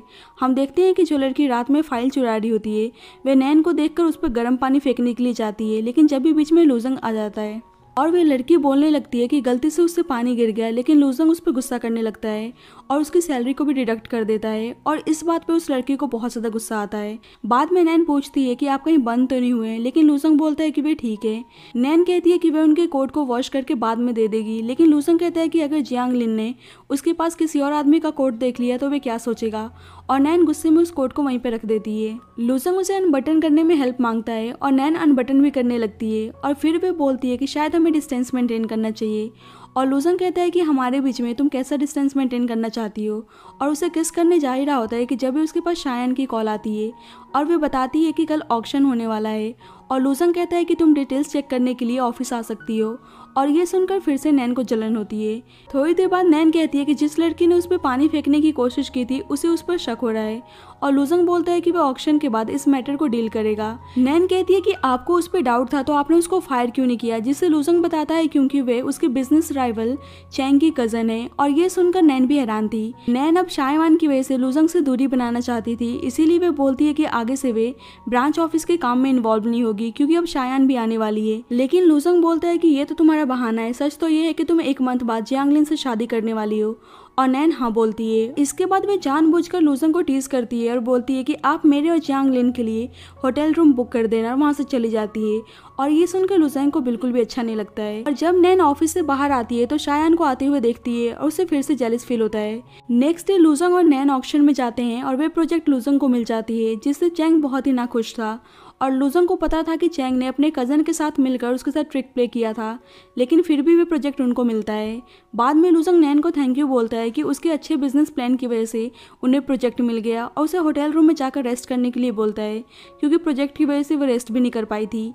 हम देखते हैं कि जो लड़की रात में फाइल चुरा रही होती है वह नैन को देखकर उस पर गर्म पानी फेंकने के लिए जाती है लेकिन जब भी बीच में लूजंग आ जाता है और वह लड़की बोलने लगती है कि गलती से उससे पानी गिर गया लेकिन लूजंग उस पर गुस्सा करने लगता है और उसकी सैलरी को भी डिडक्ट कर देता है और इस बात पर उस लड़की को बहुत ज़्यादा गुस्सा आता है बाद में नैन पूछती है कि आप कहीं बंद तो नहीं हुए लेकिन लूसंग बोलता है कि वे ठीक है नैन कहती है कि वह उनके कोट को वॉश करके बाद में दे देगी लेकिन लूसंग कहता है कि अगर जियांग लिन ने उसके पास किसी और आदमी का कोट देख लिया तो वे क्या सोचेगा और नैन गुस्से में उस कोट को वहीं पर रख देती है लूसंग उसे अनबटन करने में हेल्प मांगता है और नैन अनबटन भी करने लगती है और फिर वे बोलती है कि शायद हमें डिस्टेंस मेंटेन करना चाहिए और लूसन कहता है कि हमारे बीच में तुम कैसा डिस्टेंस मेंटेन करना चाहती हो और उसे किस करने जा ही रहा होता है कि जब भी उसके पास शायन की कॉल आती है और वे बताती है कि कल ऑक्शन होने वाला है और लूसन कहता है कि तुम डिटेल्स चेक करने के लिए ऑफिस आ सकती हो और ये सुनकर फिर से नैन को जलन होती है थोड़ी देर बाद नैन कहती है कि जिस लड़की ने उस पर पानी फेंकने की कोशिश की थी उसे उस पर शक हो रहा है और लुजंग बोलता है कि वह ऑक्शन के बाद इस मैटर को डील करेगा नैन कहती है कि आपको उस पर डाउट था तो आपने उसको फायर क्यों नहीं किया जिससे लुजंग बताता है क्योंकि वे उसके बिजनेस राइवल चैंग की कजन है और ये सुनकर नैन भी हैरान थी नैन अब शायवान की वजह से लूजंग से दूरी बनाना चाहती थी इसीलिए वे बोलती है की आगे से वे ब्रांच ऑफिस के काम में इन्वॉल्व नहीं होगी क्यूँकी अब शायान भी आने वाली है लेकिन लुजंग बोलता है की ये तो तुम्हारा बहाना है सच तो ये है की तुम एक मंथ बाद जियांगलिन से शादी करने वाली हो और नैन हाँ बोलती है इसके बाद वे जानबूझकर लूजन को टीज करती है और बोलती है कि आप मेरे और चांग लिन के लिए होटल रूम बुक कर देना और वहाँ से चली जाती है और ये सुनकर लूसन को बिल्कुल भी अच्छा नहीं लगता है और जब नैन ऑफिस से बाहर आती है तो शायान को आते हुए देखती है और उसे फिर से जेलिस फील होता है नेक्स्ट डे लूजंग और नैन ऑप्शन में जाते हैं और वे प्रोजेक्ट लूजंग को मिल जाती है जिससे चैंग बहुत ही नाखुश था और लुजंग को पता था कि चैंग ने अपने कज़न के साथ मिलकर उसके साथ ट्रिक प्ले किया था लेकिन फिर भी वे प्रोजेक्ट उनको मिलता है बाद में लुजंग नैन को थैंक यू बोलता है कि उसके अच्छे बिजनेस प्लान की वजह से उन्हें प्रोजेक्ट मिल गया और उसे होटल रूम में जाकर रेस्ट करने के लिए बोलता है क्योंकि प्रोजेक्ट की वजह से वह रेस्ट भी नहीं कर पाई थी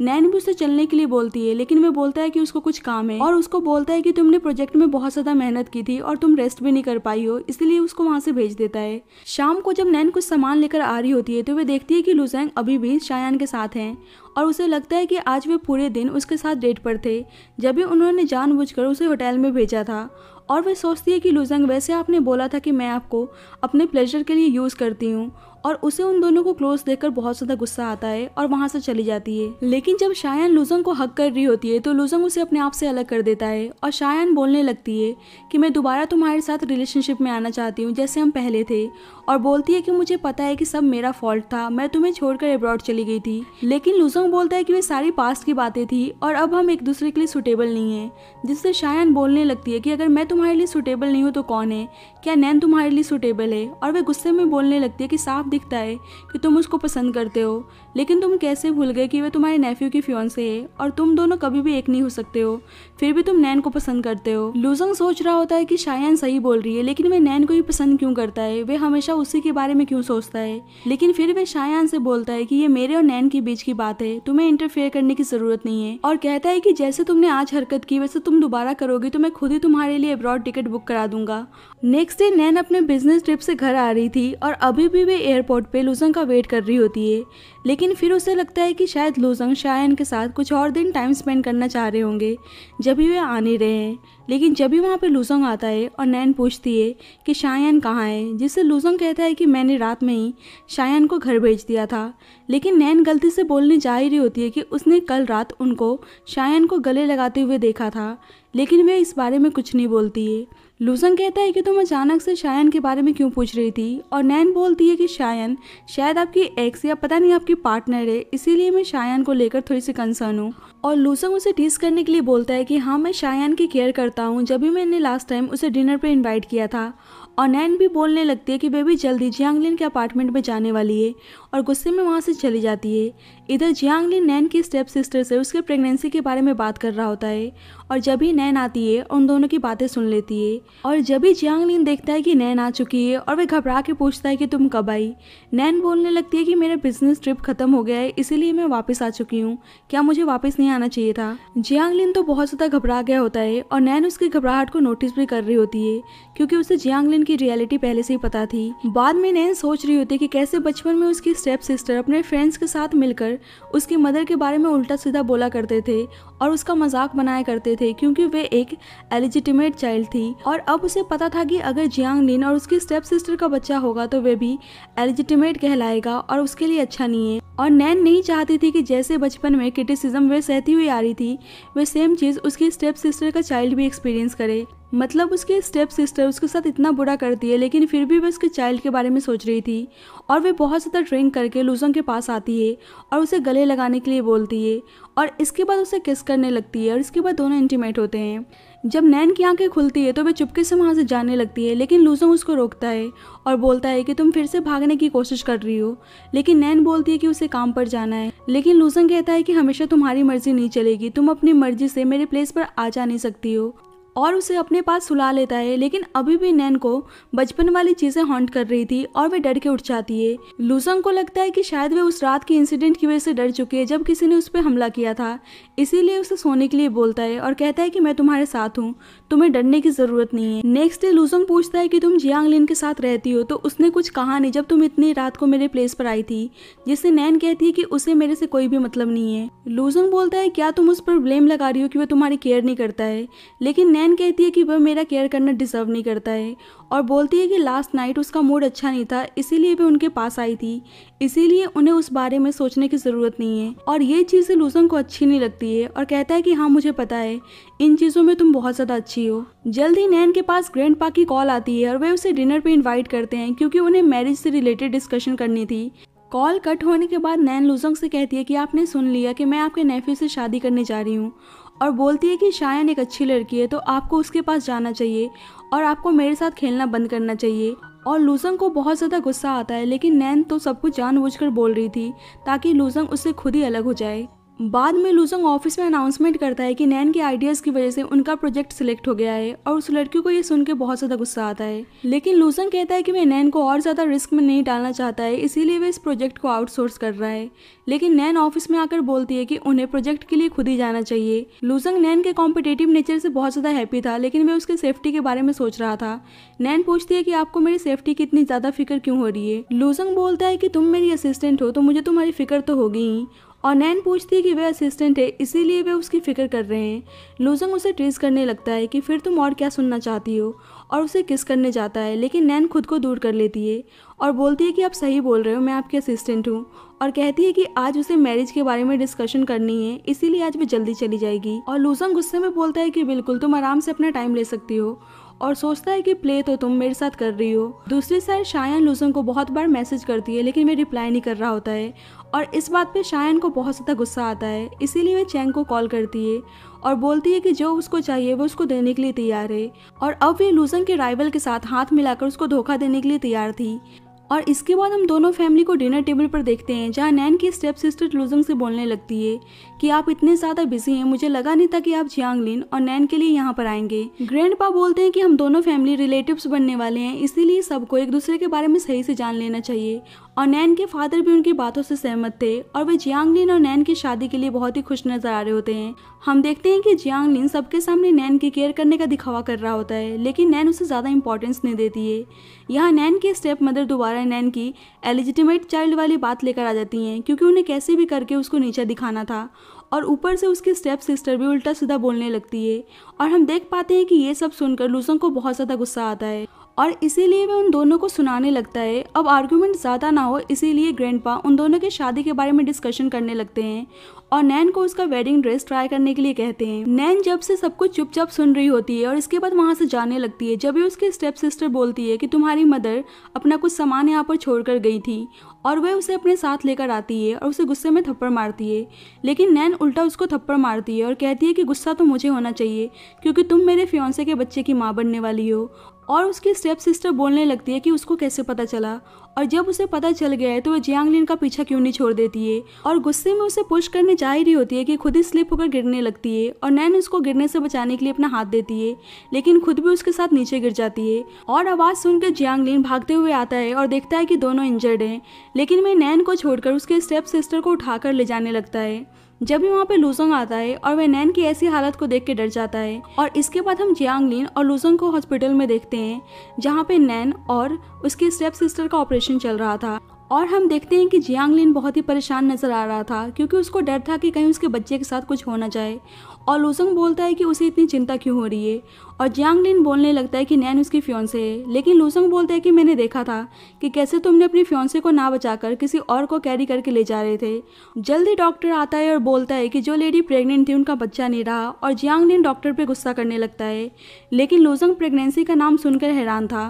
नैन भी उसे चलने के लिए बोलती है लेकिन वह बोलता है कि उसको कुछ काम है और उसको बोलता है कि तुमने प्रोजेक्ट में बहुत ज्यादा मेहनत की थी और तुम रेस्ट भी नहीं कर पाई हो इसलिए उसको वहां से भेज देता है शाम को जब नैन कुछ सामान लेकर आ रही होती है तो वह देखती है कि लुजैंग अभी भी शायान के साथ हैं और उसे लगता है कि आज वे पूरे दिन उसके साथ डेट पर थे जब भी उन्होंने जानबूझकर उसे होटल में भेजा था और वह सोचती है कि लुजंग वैसे आपने बोला था कि मैं आपको अपने प्लेजर के लिए यूज़ करती हूँ और उसे उन दोनों को क्लोज देखकर बहुत ज्यादा गुस्सा आता है और वहाँ से चली जाती है लेकिन जब शायन लुजंग को हक कर रही होती है तो लुजंग उसे अपने आप से अलग कर देता है और शायन बोलने लगती है कि मैं दोबारा तुम्हारे साथ रिलेशनशिप में आना चाहती हूँ जैसे हम पहले थे और बोलती है कि मुझे पता है कि सब मेरा फॉल्ट था मैं तुम्हें छोड़कर एब्रॉड चली गई थी लेकिन लुजंग बोलता है कि वे सारी पास्ट की बातें थी और अब हम एक दूसरे के लिए सुटेबल नहीं है जिससे शायन बोलने लगती है कि अगर मैं तुम्हारे लिए सुटेबल नहीं हूँ तो कौन है क्या नैन तुम्हारे लिए सुटेबल है और वे गुस्से में बोलने लगती है कि साफ दिखता है कि तुम उसको पसंद करते हो लेकिन तुम कैसे भूल गए कि वह तुम्हारे नेफ्यू की फ्योन से है और तुम दोनों कभी भी एक नहीं हो सकते हो फिर भी तुम नैन को पसंद करते हो लूजंग सोच रहा होता है कि शायन सही बोल रही है लेकिन वह नैन को ही पसंद क्यों करता है वे हमेशा उसी के बारे में क्यों सोचता है लेकिन फिर वे शायन से बोलता है कि ये मेरे और नैन के बीच की बात है तुम्हें इंटरफेयर करने की जरूरत नहीं है और कहता है कि जैसे तुमने आज हरकत की वैसे तुम दोबारा करोगी तो मैं खुद ही तुम्हारे लिए अब्रॉड टिकट बुक करा दूंगा नेक्स्ट डे नैन अपने बिजनेस ट्रिप से घर आ रही थी और अभी भी वे एयरपोर्ट पे लूजंग का वेट कर रही होती है लेकिन फिर उसे लगता है कि शायद लूजंग शायन के साथ कुछ और दिन टाइम स्पेंड करना चाह रहे होंगे जब भी वे आ नहीं रहे हैं लेकिन जब भी वहाँ पे लूजंग आता है और नैन पूछती है कि शायन कहाँ है जिससे लूजंग कहता है कि मैंने रात में ही शायन को घर भेज दिया था लेकिन नैन गलती से बोलने जा ही रही होती है कि उसने कल रात उनको शायन को गले लगाते हुए देखा था लेकिन वे इस बारे में कुछ नहीं बोलती है लूसंग कहता है कि तुम अचानक से शायन के बारे में क्यों पूछ रही थी और नैन बोलती है कि शायन शायद आपकी एक्स या पता नहीं आपकी पार्टनर है इसीलिए मैं शायन को लेकर थोड़ी सी कंसर्न हूँ और लूसंग उसे टीस करने के लिए बोलता है कि हाँ मैं शायन की केयर करता हूँ जब भी मैंने लास्ट टाइम उसे डिनर पर इन्वाइट किया था और नैन भी बोलने लगती है कि बेबी जल्दी जियांगलिन के अपार्टमेंट में जाने वाली है और गुस्से में वहाँ से चली जाती है इधर जियांगलिन नैन की स्टेप सिस्टर से उसके प्रेगनेंसी के बारे में बात कर रहा होता है और जब ही नैन आती है उन दोनों की बातें सुन लेती है और जब ही जियांगलिन देखता है कि नैन आ चुकी है और वह घबरा के पूछता है कि तुम कब आई नैन बोलने लगती है कि मेरा बिजनेस ट्रिप खत्म हो गया है इसीलिए मैं वापस आ चुकी हूँ क्या मुझे वापस नहीं आना चाहिए था जियांगलिन तो बहुत ज़्यादा घबरा गया होता है और नैन उसकी घबराहट को नोटिस भी कर रही होती है क्योंकि उसे जियांगलिन की रियलिटी पहले से ही पता थी बाद में नैन सोच रही होती कि कैसे बचपन में उसकी स्टेप सिस्टर अपने फ्रेंड्स के साथ मिलकर उसकी मदर के बारे में उल्टा सीधा बोला करते थे और उसका मजाक बनाया करते थे क्योंकि वे एक एलिजिटिमेट चाइल्ड थी और अब उसे पता था कि अगर जियांग लिन और उसकी स्टेप सिस्टर का बच्चा होगा तो वे भी एलिजिटिमेट कहलाएगा और उसके लिए अच्छा नहीं है और नैन नहीं चाहती थी कि जैसे बचपन में क्रिटिसिज्म वे सहती हुई आ रही थी वे सेम चीज़ उसकी स्टेप सिस्टर का चाइल्ड भी एक्सपीरियंस करे मतलब उसके स्टेप सिस्टर उसके साथ इतना बुरा करती है लेकिन फिर भी वह उसके चाइल्ड के बारे में सोच रही थी और वे बहुत ज़्यादा ड्रिंक करके लूजों के पास आती है और उसे गले लगाने के लिए बोलती है और इसके बाद उसे किस करने लगती है और इसके बाद दोनों इंटीमेट होते हैं जब नैन की आंखें खुलती है तो वह चुपके से वहाँ से जाने लगती है लेकिन लूसंग उसको रोकता है और बोलता है कि तुम फिर से भागने की कोशिश कर रही हो लेकिन नैन बोलती है कि उसे काम पर जाना है लेकिन लूसंग कहता है कि हमेशा तुम्हारी मर्जी नहीं चलेगी तुम अपनी मर्जी से मेरे प्लेस पर आ जा नहीं सकती हो और उसे अपने पास सुला लेता है लेकिन अभी भी नैन को बचपन वाली चीज़ें हॉन्ट कर रही थी और वे डर के उठ जाती है लूसंग को लगता है कि शायद वे उस रात के इंसिडेंट की वजह से डर चुकी है जब किसी ने उस पर हमला किया था इसीलिए उसे सोने के लिए बोलता है और कहता है कि मैं तुम्हारे साथ हूँ तुम्हें डरने की ज़रूरत नहीं है नेक्स्ट डे लूसंग पूछता है कि तुम जियांग लिन के साथ रहती हो तो उसने कुछ कहा नहीं जब तुम इतनी रात को मेरे प्लेस पर आई थी जिससे नैन कहती है कि उसे मेरे से कोई भी मतलब नहीं है लूसंग बोलता है क्या तुम उस पर ब्लेम लगा रही हो कि वह तुम्हारी केयर नहीं करता है लेकिन नैन एन कहती है कि वह मेरा केयर करना डिजर्व नहीं करता है और बोलती है कि लास्ट नाइट उसका मूड अच्छा नहीं था इसीलिए वह उनके पास आई थी इसीलिए उन्हें उस बारे में सोचने की ज़रूरत नहीं है और ये चीज़ें लूसन को अच्छी नहीं लगती है और कहता है कि हाँ मुझे पता है इन चीज़ों में तुम बहुत ज़्यादा अच्छी हो जल्द ही नैन के पास ग्रैंड की कॉल आती है और वह उसे डिनर पर इन्वाइट करते हैं क्योंकि उन्हें मैरिज से रिलेटेड डिस्कशन करनी थी कॉल कट होने के बाद नैन लूजोंग से कहती है कि आपने सुन लिया कि मैं आपके नेफ्यू से शादी करने जा रही हूँ और बोलती है कि शायन एक अच्छी लड़की है तो आपको उसके पास जाना चाहिए और आपको मेरे साथ खेलना बंद करना चाहिए और लूजंग को बहुत ज़्यादा गुस्सा आता है लेकिन नैन तो सब कुछ जानबूझकर बोल रही थी ताकि लूजंग उससे खुद ही अलग हो जाए बाद में लूसंग ऑफिस में अनाउंसमेंट करता है कि नैन के आइडियाज़ की वजह से उनका प्रोजेक्ट सिलेक्ट हो गया है और उस लड़की को ये सुन के बहुत ज़्यादा गुस्सा आता है लेकिन लूसंग कहता है कि मैं नैन को और ज़्यादा रिस्क में नहीं डालना चाहता है इसीलिए वह इस प्रोजेक्ट को आउटसोर्स कर रहा है लेकिन नैन ऑफिस में आकर बोलती है कि उन्हें प्रोजेक्ट के लिए खुद ही जाना चाहिए लूसंग नैन के कॉम्पिटेटिव नेचर से बहुत ज़्यादा हैप्पी था लेकिन मैं उसके सेफ्टी के बारे में सोच रहा था नैन पूछती है कि आपको मेरी सेफ्टी की इतनी ज़्यादा फिक्र क्यों हो रही है लूसंग बोलता है कि तुम मेरी असिस्टेंट हो तो मुझे तुम्हारी फिक्र तो होगी ही और नैन पूछती है कि वह असिस्टेंट है इसीलिए वे उसकी फ़िक्र कर रहे हैं लूजंग उसे टीज करने लगता है कि फिर तुम और क्या सुनना चाहती हो और उसे किस करने जाता है लेकिन नैन खुद को दूर कर लेती है और बोलती है कि आप सही बोल रहे हो मैं आपकी असिस्टेंट हूँ और कहती है कि आज उसे मैरिज के बारे में डिस्कशन करनी है इसीलिए आज वे जल्दी चली जाएगी और लूजंग गुस्से में बोलता है कि बिल्कुल तुम आराम से अपना टाइम ले सकती हो और सोचता है कि प्ले तो तुम मेरे साथ कर रही हो दूसरी साइड शायन लूसन को बहुत बार मैसेज करती है लेकिन वे रिप्लाई नहीं कर रहा होता है और इस बात पे शायन को बहुत ज़्यादा गुस्सा आता है इसीलिए वह चैंग को कॉल करती है और बोलती है कि जो उसको चाहिए वो उसको देने के लिए तैयार है और अब वे लूसन के राइवल के साथ हाथ मिलाकर उसको धोखा देने के लिए तैयार थी और इसके बाद हम दोनों फैमिली को डिनर टेबल पर देखते हैं जहाँ नैन की स्टेप सिस्टर लूजंग से बोलने लगती है कि आप इतने ज्यादा बिजी हैं मुझे लगा नहीं था कि आप जियांगलिन और नैन के लिए यहाँ पर आएंगे ग्रैंड बोलते हैं कि हम दोनों फैमिली रिलेटिव्स बनने वाले हैं इसीलिए सबको एक दूसरे के बारे में सही से जान लेना चाहिए और नैन के फादर भी उनकी बातों से सहमत थे और वे जियांगलिन और नैन की शादी के लिए बहुत ही खुश नजर आ रहे होते हैं हम देखते हैं कि जियांगलिन सबके सामने नैन की केयर करने का दिखावा कर रहा होता है लेकिन नैन उसे ज़्यादा इंपॉर्टेंस नहीं देती है यहाँ नैन की स्टेप मदर दोबारा नैन की एलिजिटिमेट चाइल्ड वाली बात लेकर आ जाती है क्योंकि उन्हें कैसे भी करके उसको नीचा दिखाना था और ऊपर से उसकी स्टेप सिस्टर भी उल्टा सीधा बोलने लगती है और हम देख पाते हैं कि ये सब सुनकर लूसंग को बहुत ज़्यादा गुस्सा आता है और इसीलिए वह उन दोनों को सुनाने लगता है अब आर्ग्यूमेंट ज़्यादा ना हो इसीलिए ग्रैंडपा उन दोनों के शादी के बारे में डिस्कशन करने लगते हैं और नैन को उसका वेडिंग ड्रेस ट्राई करने के लिए कहते हैं नैन जब से सब कुछ चुपचाप सुन रही होती है और इसके बाद वहाँ से जाने लगती है जब भी उसकी स्टेप सिस्टर बोलती है कि तुम्हारी मदर अपना कुछ सामान यहाँ पर छोड़ कर गई थी और वह उसे अपने साथ लेकर आती है और उसे गुस्से में थप्पड़ मारती है लेकिन नैन उल्टा उसको थप्पड़ मारती है और कहती है कि गुस्सा तो मुझे होना चाहिए क्योंकि तुम मेरे फ्योंसे के बच्चे की माँ बनने वाली हो और उसकी स्टेप सिस्टर बोलने लगती है कि उसको कैसे पता चला और जब उसे पता चल गया है तो वह जियांगलिन का पीछा क्यों नहीं छोड़ देती है और गुस्से में उसे पुश करने जा ही रही होती है कि खुद ही स्लिप होकर गिरने लगती है और नैन उसको गिरने से बचाने के लिए अपना हाथ देती है लेकिन खुद भी उसके साथ नीचे गिर जाती है और आवाज़ सुनकर जियांगलिन भागते हुए आता है और देखता है कि दोनों इंजर्ड हैं लेकिन वे नैन को छोड़कर उसके स्टेप सिस्टर को उठाकर ले जाने लगता है जब भी वहाँ पे लूसोंग आता है और वह नैन की ऐसी हालत को देख के डर जाता है और इसके बाद हम जियांगलिन और लूजोंग को हॉस्पिटल में देखते हैं जहाँ पे नैन और उसके स्टेप सिस्टर का ऑपरेशन चल रहा था और हम देखते हैं कि जियांगलिन बहुत ही परेशान नजर आ रहा था क्योंकि उसको डर था कि कहीं उसके बच्चे के साथ कुछ हो ना जाए और लूसंग बोलता है कि उसे इतनी चिंता क्यों हो रही है और जियांग लिन बोलने लगता है कि नैन उसकी से है लेकिन लूसंग बोलता है कि मैंने देखा था कि कैसे तुमने अपनी फ्योंसे को ना बचाकर किसी और को कैरी करके ले जा रहे थे जल्दी डॉक्टर आता है और बोलता है कि जो लेडी प्रेग्नेंट थी उनका बच्चा नहीं रहा और जियांग लिन डॉक्टर पर गुस्सा करने लगता है लेकिन लूसंग प्रेगनेंसी का नाम सुनकर हैरान था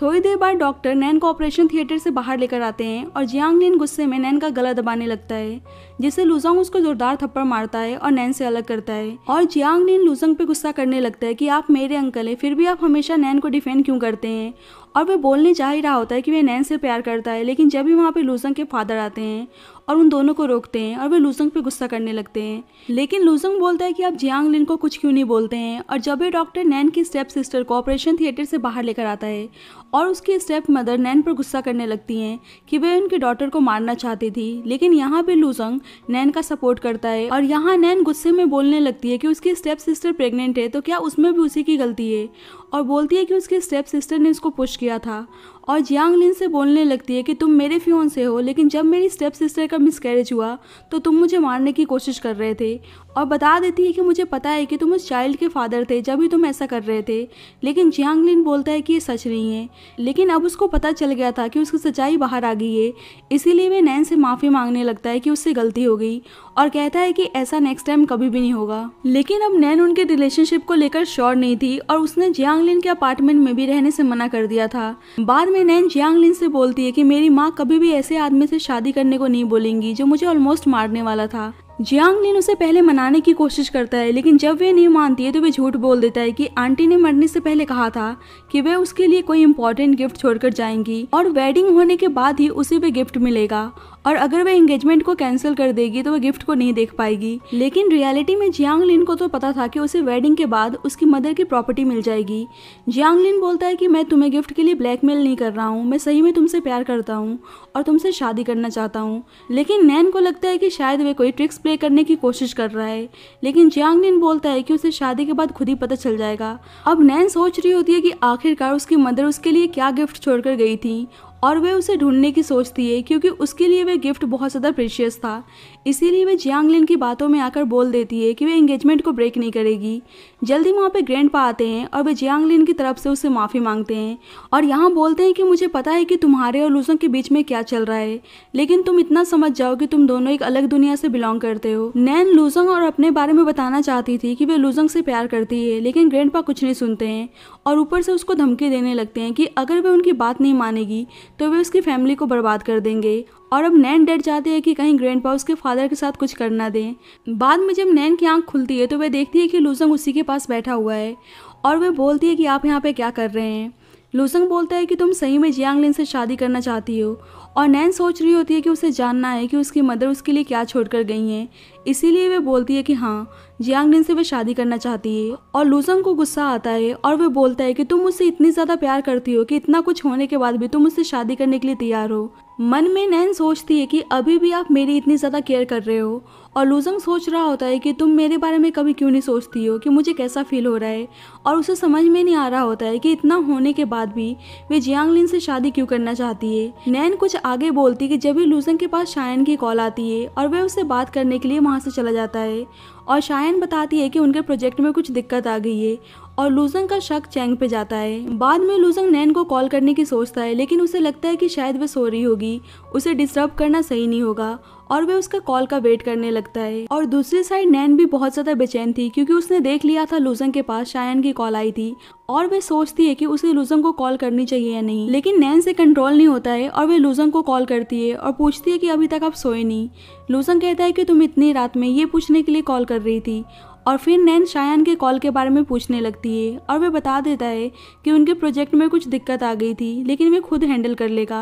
थोड़ी देर बाद डॉक्टर नैन को ऑपरेशन थिएटर से बाहर लेकर आते हैं और जियांग लिन गुस्से में नैन का गला दबाने लगता है जिससे लुजोंग उसको जोरदार थप्पड़ मारता है और नैन से अलग करता है और जियांग लिन लुजोंग पे गुस्सा करने लगता है कि आप मेरे अंकल हैं फिर भी आप हमेशा नैन को डिफेंड क्यों करते हैं और वह बोलने जा ही रहा होता है कि वह नैन से प्यार करता है लेकिन जब भी वहाँ पर लूजंग के फादर आते हैं और उन दोनों को रोकते हैं और वे लूजंग पे गुस्सा करने लगते हैं लेकिन लूजंग बोलता है कि आप जियांग लिन को कुछ क्यों नहीं बोलते हैं और जब वे डॉक्टर नैन की स्टेप सिस्टर को ऑपरेशन थिएटर से बाहर लेकर आता है और उसकी स्टेप मदर नैन पर गुस्सा करने लगती हैं कि वे उनके डॉटर को मारना चाहती थी लेकिन यहाँ पे लूजंग नैन का सपोर्ट करता है और यहाँ नैन गुस्से में बोलने लगती है कि उसकी स्टेप सिस्टर प्रेग्नेंट है तो क्या उसमें भी उसी की गलती है और बोलती है कि उसके स्टेप सिस्टर ने उसको पुश किया था और जियांगलिन से बोलने लगती है कि तुम मेरे फ्यून से हो लेकिन जब मेरी स्टेप सिस्टर का मिसकैरेज हुआ तो तुम मुझे मारने की कोशिश कर रहे थे और बता देती है कि मुझे पता है कि तुम उस चाइल्ड के फादर थे जब भी तुम ऐसा कर रहे थे लेकिन जियांगलिन बोलता है कि ये सच नहीं है लेकिन अब उसको पता चल गया था कि उसकी सच्चाई बाहर आ गई है इसीलिए वे नैन से माफ़ी मांगने लगता है कि उससे गलती हो गई और कहता है कि ऐसा नेक्स्ट टाइम कभी भी नहीं होगा लेकिन अब नैन उनके रिलेशनशिप को लेकर श्योर नहीं थी और उसने जियांगलिन के अपार्टमेंट में भी रहने से मना कर दिया था बाद में अपने नैन जियांगलिन से बोलती है कि मेरी माँ कभी भी ऐसे आदमी से शादी करने को नहीं बोलेंगी जो मुझे ऑलमोस्ट मारने वाला था जियांगलिन उसे पहले मनाने की कोशिश करता है लेकिन जब वे नहीं मानती है तो वे झूठ बोल देता है कि आंटी ने मरने से पहले कहा था कि वे उसके लिए कोई इम्पोर्टेंट गिफ्ट छोड़कर जाएंगी और वेडिंग होने के बाद ही उसे वे गिफ्ट मिलेगा और अगर वह एंगेजमेंट को कैंसिल कर देगी तो वह गिफ्ट को नहीं देख पाएगी लेकिन रियलिटी में जियांग लिन को तो पता था कि उसे वेडिंग के बाद उसकी मदर की प्रॉपर्टी मिल जाएगी जियांग लिन बोलता है कि मैं तुम्हें गिफ्ट के लिए ब्लैकमेल नहीं कर रहा हूँ मैं सही में तुमसे प्यार करता हूँ और तुमसे शादी करना चाहता हूँ लेकिन नैन को लगता है कि शायद वह कोई ट्रिक्स प्ले करने की कोशिश कर रहा है लेकिन जियांग लिन बोलता है कि उसे शादी के बाद खुद ही पता चल जाएगा अब नैन सोच रही होती है कि आखिरकार उसकी मदर उसके लिए क्या गिफ्ट छोड़कर गई थी और वह उसे ढूंढने की सोचती है क्योंकि उसके लिए वह गिफ्ट बहुत ज़्यादा प्रेशियस था इसीलिए वे जियांगलिन की बातों में आकर बोल देती है कि वे एंगेजमेंट को ब्रेक नहीं करेगी जल्दी वहाँ पे ग्रैंड पा आते हैं और वे जियांगलिन की तरफ से उससे माफ़ी मांगते हैं और यहाँ बोलते हैं कि मुझे पता है कि तुम्हारे और लूसों के बीच में क्या चल रहा है लेकिन तुम इतना समझ जाओ कि तुम दोनों एक अलग दुनिया से बिलोंग करते हो नैन लूजंग और अपने बारे में बताना चाहती थी कि वे लूजंग से प्यार करती है लेकिन ग्रैंड कुछ नहीं सुनते हैं और ऊपर से उसको धमकी देने लगते हैं कि अगर वे उनकी बात नहीं मानेगी तो वे उसकी फैमिली को बर्बाद कर देंगे और अब नैन डर जाते हैं कि कहीं ग्रैंड पाउस उसके फादर के साथ कुछ करना दें बाद में जब नैन की आंख खुलती है तो वह देखती है कि लूजंग उसी के पास बैठा हुआ है और वह बोलती है कि आप यहाँ पे क्या कर रहे हैं लूसंग बोलता है कि तुम सही में जियांगलिन से शादी करना चाहती हो और नैन सोच रही होती है कि उसे जानना है कि उसकी मदर उसके लिए क्या छोड़कर गई हैं इसीलिए वे बोलती है कि हाँ जियांगलिन से वे शादी करना चाहती है और लूसंग को गुस्सा आता है और वे बोलता है कि तुम उससे इतनी ज़्यादा प्यार करती हो कि इतना कुछ होने के बाद भी तुम उससे शादी करने के लिए तैयार हो मन में नैन सोचती है कि अभी भी आप मेरी इतनी ज़्यादा केयर कर रहे हो और लूजंग सोच रहा होता है कि तुम मेरे बारे में कभी क्यों नहीं सोचती हो कि मुझे कैसा फील हो रहा है और उसे समझ में नहीं आ रहा होता है कि इतना होने के बाद भी वे जियांगलिन से शादी क्यों करना चाहती है नैन कुछ आगे बोलती कि जब भी लूजंग के पास शायन की कॉल आती है और वह उससे बात करने के लिए वहाँ से चला जाता है और शायन बताती है कि उनके प्रोजेक्ट में कुछ दिक्कत आ गई है और लूजंग का शक चैंग पे जाता है बाद में लूजंग नैन को कॉल करने की सोचता है लेकिन उसे लगता है कि शायद वह सो रही होगी उसे डिस्टर्ब करना सही नहीं होगा और वह उसका कॉल का वेट करने लगता है और दूसरी साइड नैन भी बहुत ज़्यादा बेचैन थी क्योंकि उसने देख लिया था लूजंग के पास शायन की कॉल आई थी और वह सोचती है कि उसे लूजंग को कॉल करनी चाहिए या नहीं लेकिन नैन से कंट्रोल नहीं होता है और वह लूजंग को कॉल करती है और पूछती है कि अभी तक आप सोए नहीं लूजंग कहता है कि तुम इतनी रात में ये पूछने के लिए कॉल कर रही थी और फिर नैन शायन के कॉल के बारे में पूछने लगती है और वह बता देता है कि उनके प्रोजेक्ट में कुछ दिक्कत आ गई थी लेकिन वे खुद हैंडल कर लेगा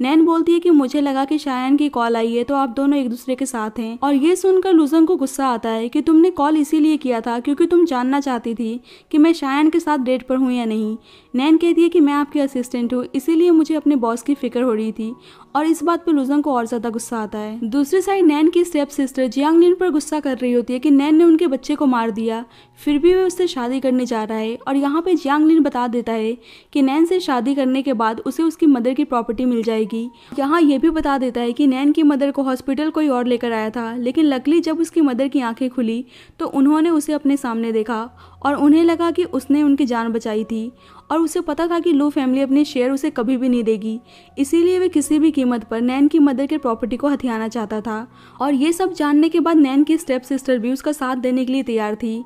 नैन बोलती है कि मुझे लगा कि शायन की कॉल आई है तो आप दोनों एक दूसरे के साथ हैं और ये सुनकर लुजंग को गुस्सा आता है कि तुमने कॉल इसीलिए किया था क्योंकि तुम जानना चाहती थी कि मैं शायन के साथ डेट पर हूँ या नहीं नैन कहती है कि मैं आपकी असिस्टेंट हूँ इसीलिए मुझे अपने बॉस की फिक्र हो रही थी और इस बात पर लुजंग को और ज्यादा गुस्सा आता है दूसरी साइड नैन की स्टेप सिस्टर जियांग पर गुस्सा कर रही होती है कि नैन ने उनके बच्चे को मार दिया फिर भी वह उससे शादी करने जा रहा है और यहाँ पे जियांग लिन बता देता है कि नैन से शादी करने के बाद उसे उसकी मदर की प्रॉपर्टी मिल जाएगी यहाँ ये भी बता देता है कि नैन की मदर को हॉस्पिटल कोई और लेकर आया था लेकिन लकली जब उसकी मदर की आंखें खुली तो उन्होंने उसे अपने सामने देखा और उन्हें लगा कि उसने उनकी जान बचाई थी और उसे पता था कि लो फैमिली अपने शेयर उसे कभी भी नहीं देगी इसीलिए वे किसी भी कीमत पर नैन की मदर के प्रॉपर्टी को हथियाना चाहता था और ये सब जानने के बाद नैन की स्टेप सिस्टर भी उसका साथ देने के लिए तैयार थी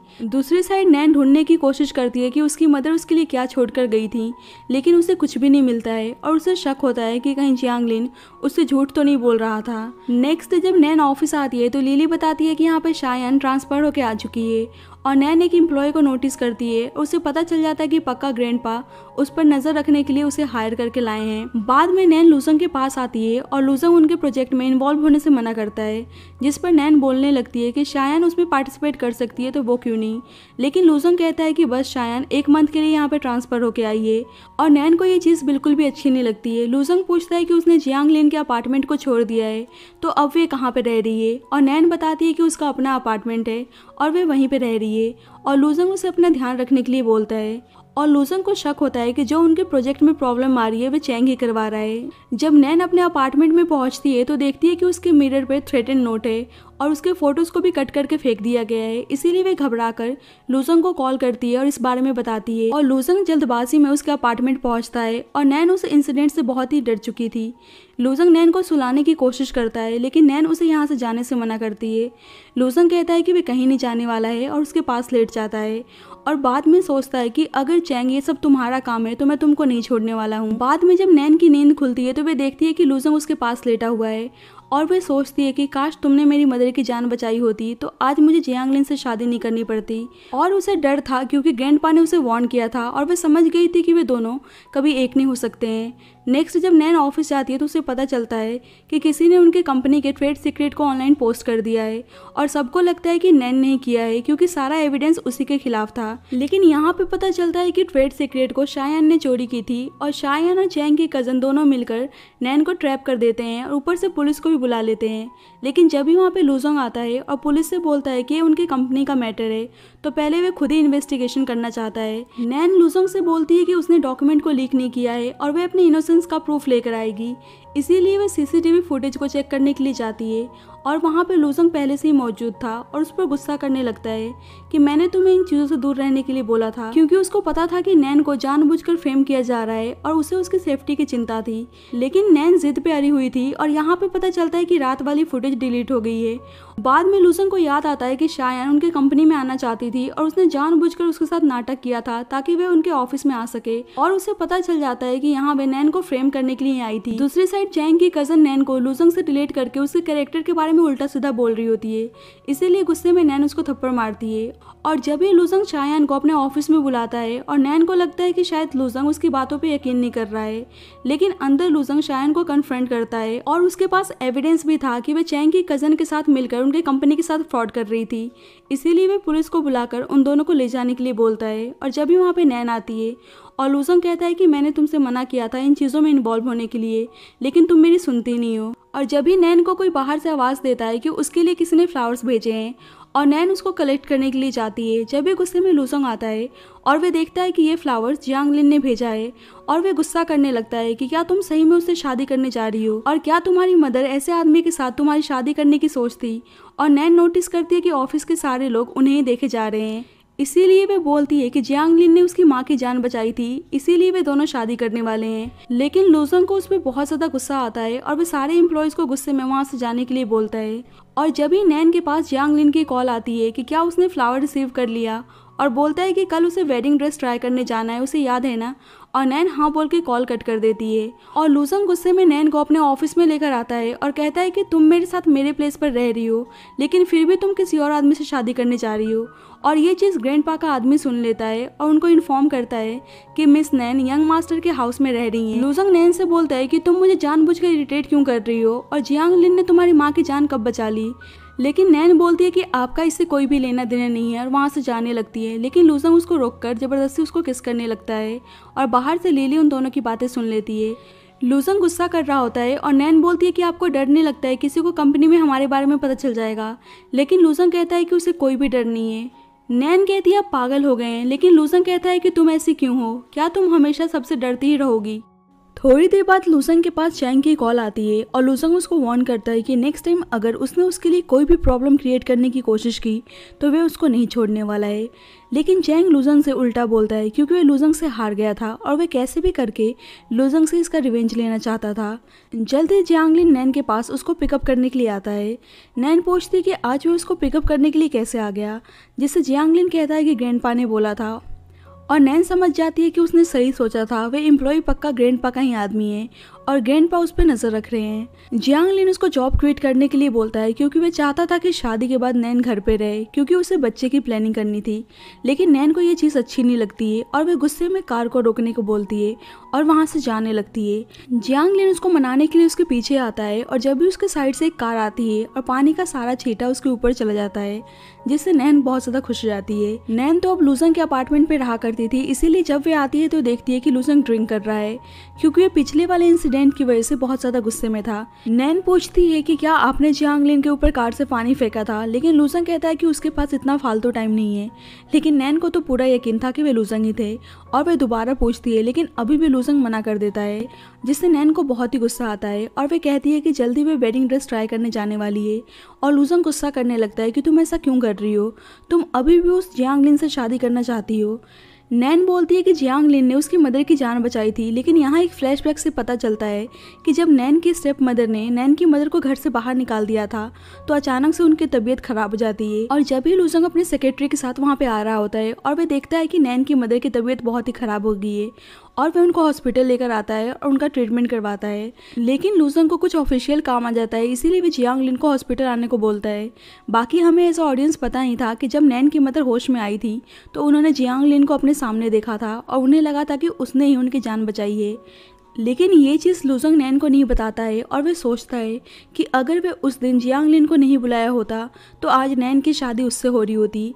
दूसरी साइड नैन ढूंढने की कोशिश करती है कि उसकी मदर उसके लिए क्या छोड़कर गई थी लेकिन उसे कुछ भी नहीं मिलता है और उसे शक होता है कि कहीं जियांगलिन उससे झूठ तो नहीं बोल रहा था नेक्स्ट जब नैन ऑफिस आती है तो लीली बताती है कि यहाँ पर शायन ट्रांसफर होकर आ चुकी है और नैन एक एम्प्लॉय को नोटिस करती है और उसे पता चल जाता है कि पक्का पा उस पर नजर रखने के लिए उसे हायर करके लाए हैं बाद में नैन लूसंग के पास आती है और लूसंग उनके प्रोजेक्ट में इन्वॉल्व होने से मना करता है जिस पर नैन बोलने लगती है कि शायन उसमें पार्टिसिपेट कर सकती है तो वो क्यों नहीं लेकिन लूसंग कहता है कि बस शायन एक मंथ के लिए यहाँ पर ट्रांसफर होके आई है और नैन को ये चीज़ बिल्कुल भी अच्छी नहीं लगती है लूसंग पूछता है कि उसने जियांग लेन के अपार्टमेंट को छोड़ दिया है तो अब वे कहाँ पर रह रही है और नैन बताती है कि उसका अपना अपार्टमेंट है और वे वहीं पर रह रही है चाहिए और लूजंग उसे अपना ध्यान रखने के लिए बोलता है और लूसंग को शक होता है कि जो उनके प्रोजेक्ट में प्रॉब्लम आ रही है वे चैंग ही करवा रहा है जब नैन अपने अपार्टमेंट में पहुंचती है तो देखती है कि उसके मिरर पर थ्रेटन नोट है और उसके फोटोज को भी कट करके फेंक दिया गया है इसीलिए वे घबरा कर लूसंग को कॉल करती है और इस बारे में बताती है और लूसंग जल्दबाजी में उसके अपार्टमेंट पहुँचता है और नैन उस इंसिडेंट से बहुत ही डर चुकी थी लूसंग नैन को सुलाने की कोशिश करता है लेकिन नैन उसे यहाँ से जाने से मना करती है लूसंग कहता है कि वे कहीं नहीं जाने वाला है और उसके पास लेट जाता है और बाद में सोचता है कि अगर चैंग ये सब तुम्हारा काम है तो मैं तुमको नहीं छोड़ने वाला हूँ बाद में जब नैन की नींद खुलती है तो वे देखती है कि लूजम उसके पास लेटा हुआ है और वह सोचती है कि काश तुमने मेरी मदर की जान बचाई होती तो आज मुझे जियांगलिन से शादी नहीं करनी पड़ती और उसे डर था क्योंकि ग्रैंड ने उसे वार्न किया था और वह समझ गई थी कि वे दोनों कभी एक नहीं हो सकते हैं नेक्स्ट जब नैन ऑफिस जाती है तो उसे पता चलता है कि किसी ने उनके कंपनी के ट्रेड सीक्रेट को ऑनलाइन पोस्ट कर दिया है और सबको लगता है कि नैन ने किया है क्योंकि सारा एविडेंस उसी के खिलाफ था लेकिन यहाँ पे पता चलता है कि ट्रेड सीक्रेट को शायान ने चोरी की थी और शायान और चैंग के कज़न दोनों मिलकर नैन को ट्रैप कर देते हैं और ऊपर से पुलिस को भी बुला लेते हैं लेकिन जब भी वहाँ पर लूजोंग आता है और पुलिस से बोलता है कि उनकी कंपनी का मैटर है तो पहले वे खुद ही इन्वेस्टिगेशन करना चाहता है नैन लूसोंग से बोलती है कि उसने डॉक्यूमेंट को लीक नहीं किया है और वह अपने इनोसेंस का प्रूफ लेकर आएगी इसीलिए वह सीसीटीवी फुटेज को चेक करने के लिए जाती है और वहाँ पर लूजंग पहले से ही मौजूद था और उस पर गुस्सा करने लगता है कि मैंने तुम्हें इन चीज़ों से दूर रहने के लिए बोला था क्योंकि उसको पता था कि नैन को जानबूझकर फेम किया जा रहा है और उसे उसकी सेफ्टी की चिंता थी लेकिन नैन जिद पे अड़ी हुई थी और यहाँ पे पता चलता है कि रात वाली फुटेज डिलीट हो गई है बाद में लूजंग को याद आता है कि शायन उनके कंपनी में आना चाहती थी और उसने जान उसके साथ नाटक किया था ताकि वह उनके ऑफिस में आ सके और उसे पता चल जाता है कि यहाँ वे नैन को फ्रेम करने के लिए आई थी दूसरी साइड साइड चैंग की कज़न नैन को लूजंग से रिलेट करके उसके कैरेक्टर के बारे में उल्टा सीधा बोल रही होती है इसीलिए गुस्से में नैन उसको थप्पड़ मारती है और जब ये लूजंग शायन को अपने ऑफिस में बुलाता है और नैन को लगता है कि शायद लूजंग उसकी बातों पर यकीन नहीं कर रहा है लेकिन अंदर लूजंग शायन को कन्फ्रंट करता है और उसके पास एविडेंस भी था कि वह चैंग की कज़न के साथ मिलकर उनकी कंपनी के साथ फ्रॉड कर रही थी इसीलिए वह पुलिस को बुलाकर उन दोनों को ले जाने के लिए बोलता है और जब भी वहाँ पर नैन आती है और लूसंग कहता है कि मैंने तुमसे मना किया था इन चीज़ों में इन्वॉल्व होने के लिए लेकिन तुम मेरी सुनती नहीं हो और जब भी नैन को कोई बाहर से आवाज़ देता है कि उसके लिए किसी ने फ्लावर्स भेजे हैं और नैन उसको कलेक्ट करने के लिए जाती है जब भी गुस्से में लूसोंग आता है और वे देखता है कि ये फ्लावर्स जियांगलिन ने भेजा है और वे गुस्सा करने लगता है कि क्या तुम सही में उससे शादी करने जा रही हो और क्या तुम्हारी मदर ऐसे आदमी के साथ तुम्हारी शादी करने की सोच थी और नैन नोटिस करती है कि ऑफिस के सारे लोग उन्हें देखे जा रहे हैं इसीलिए वे बोलती है कि जियांग लिन ने उसकी माँ की जान बचाई थी इसीलिए वे दोनों शादी करने वाले हैं लेकिन लोजोंग को उस पर बहुत ज्यादा गुस्सा आता है और वे सारे एम्प्लॉयज को गुस्से में वहाँ से जाने के लिए बोलता है और जब ही नैन के पास जियांग लिन की कॉल आती है कि क्या उसने फ्लावर रिसीव कर लिया और बोलता है कि कल उसे वेडिंग ड्रेस ट्राई करने जाना है उसे याद है ना और नैन हाँ बोल के कॉल कट कर देती है और लूसंग गुस्से में नैन को अपने ऑफिस में लेकर आता है और कहता है कि तुम मेरे साथ मेरे प्लेस पर रह रही हो लेकिन फिर भी तुम किसी और आदमी से शादी करने जा रही हो और ये चीज़ ग्रैंड का आदमी सुन लेता है और उनको इन्फॉर्म करता है कि मिस नैन यंग मास्टर के हाउस में रह रही है लूसंग नैन से बोलता है कि तुम मुझे जानबूझकर कर इरिटेट क्यों कर रही हो और जियांग लिन ने तुम्हारी माँ की जान कब बचा ली लेकिन नैन बोलती है कि आपका इससे कोई भी लेना देना नहीं है और वहाँ से जाने लगती है लेकिन लूजम उसको रोककर ज़बरदस्ती उसको किस करने लगता है और बाहर से लीली उन दोनों की बातें सुन लेती है लूजन गुस्सा कर रहा होता है और नैन बोलती है कि आपको डर नहीं लगता है किसी को कंपनी में हमारे बारे में पता चल जाएगा लेकिन लूजन कहता है कि उसे कोई भी डर नहीं है नैन कहती है आप पागल हो गए हैं लेकिन लूजन कहता है कि तुम ऐसी क्यों हो क्या तुम हमेशा सबसे डरती ही रहोगी थोड़ी देर बाद लूसंग के पास चैंग की कॉल आती है और लूसंग उसको वार्न करता है कि नेक्स्ट टाइम अगर उसने उसके लिए कोई भी प्रॉब्लम क्रिएट करने की कोशिश की तो वह उसको नहीं छोड़ने वाला है लेकिन चैंग लूजंग से उल्टा बोलता है क्योंकि वह लूजंग से हार गया था और वह कैसे भी करके लूजंग से इसका रिवेंज लेना चाहता था जल्द ही जियांगलिन नैन के पास उसको पिकअप करने के लिए आता है नैन पूछती है कि आज वह उसको पिकअप करने के लिए कैसे आ गया जिससे जियांगलिन कहता है कि ग्रैंडपा ने बोला था और नैन समझ जाती है कि उसने सही सोचा था वे एम्प्लॉय पक्का ग्रैंड पा का ही आदमी है और ग्रैंड पा उस पर नजर रख रहे हैं जियांग लिन उसको जॉब क्विट करने के लिए बोलता है क्योंकि वह चाहता था कि शादी के बाद नैन घर पे रहे क्योंकि उसे बच्चे की प्लानिंग करनी थी लेकिन नैन को ये चीज़ अच्छी नहीं लगती है और वह गुस्से में कार को रोकने को बोलती है और वहाँ से जाने लगती है जियांग लिन उसको मनाने के लिए उसके पीछे आता है और जब भी उसके साइड से एक कार आती है और पानी का सारा छीटा उसके ऊपर चला जाता है जिससे नैन बहुत ज्यादा खुश हो जाती है नैन तो अब लूजंग के अपार्टमेंट में रहा करती थी इसीलिए जब वे आती है तो देखती है की लूजंग ड्रिंक कर रहा है क्योंकि वह पिछले वाले इंसिडेंट की वजह से बहुत ज्यादा गुस्से में था नैन पूछती है कि क्या आपने लिन के ऊपर कार से पानी फेंका था लेकिन लूजंग कहता है कि उसके पास इतना फालतू टाइम नहीं है लेकिन नैन को तो पूरा यकीन था कि वे लूजंग ही थे और वह दोबारा पूछती है लेकिन अभी भी लूजंग मना कर देता है जिससे नैन को बहुत ही गुस्सा आता है और वे कहती है कि जल्दी वे वेडिंग ड्रेस ट्राई करने जाने वाली है और लूजंग गुस्सा करने लगता है कि तुम ऐसा क्यों कर रही हो तुम अभी भी उस लिन से शादी करना चाहती हो नैन बोलती है कि जियांग लिन ने उसकी मदर की जान बचाई थी लेकिन यहाँ एक फ्लैशबैक से पता चलता है कि जब नैन की स्टेप मदर ने नैन की मदर को घर से बाहर निकाल दिया था तो अचानक से उनकी तबीयत खराब हो जाती है और जब ही लूजंग अपने सेक्रेटरी के साथ वहाँ पे आ रहा होता है और वह देखता है कि नैन की मदर की तबीयत बहुत ही खराब हो गई है और वह उनको हॉस्पिटल लेकर आता है और उनका ट्रीटमेंट करवाता है लेकिन लूसंग को कुछ ऑफिशियल काम आ जाता है इसीलिए वे जियांग लिन को हॉस्पिटल आने को बोलता है बाकी हमें ऐसा ऑडियंस पता नहीं था कि जब नैन की मदर होश में आई थी तो उन्होंने जियांग लिन को अपने सामने देखा था और उन्हें लगा था कि उसने ही उनकी जान बचाई है लेकिन ये चीज़ लूजंग नैन को नहीं बताता है और वह सोचता है कि अगर वह उस दिन जियांग लिन को नहीं बुलाया होता तो आज नैन की शादी उससे हो रही होती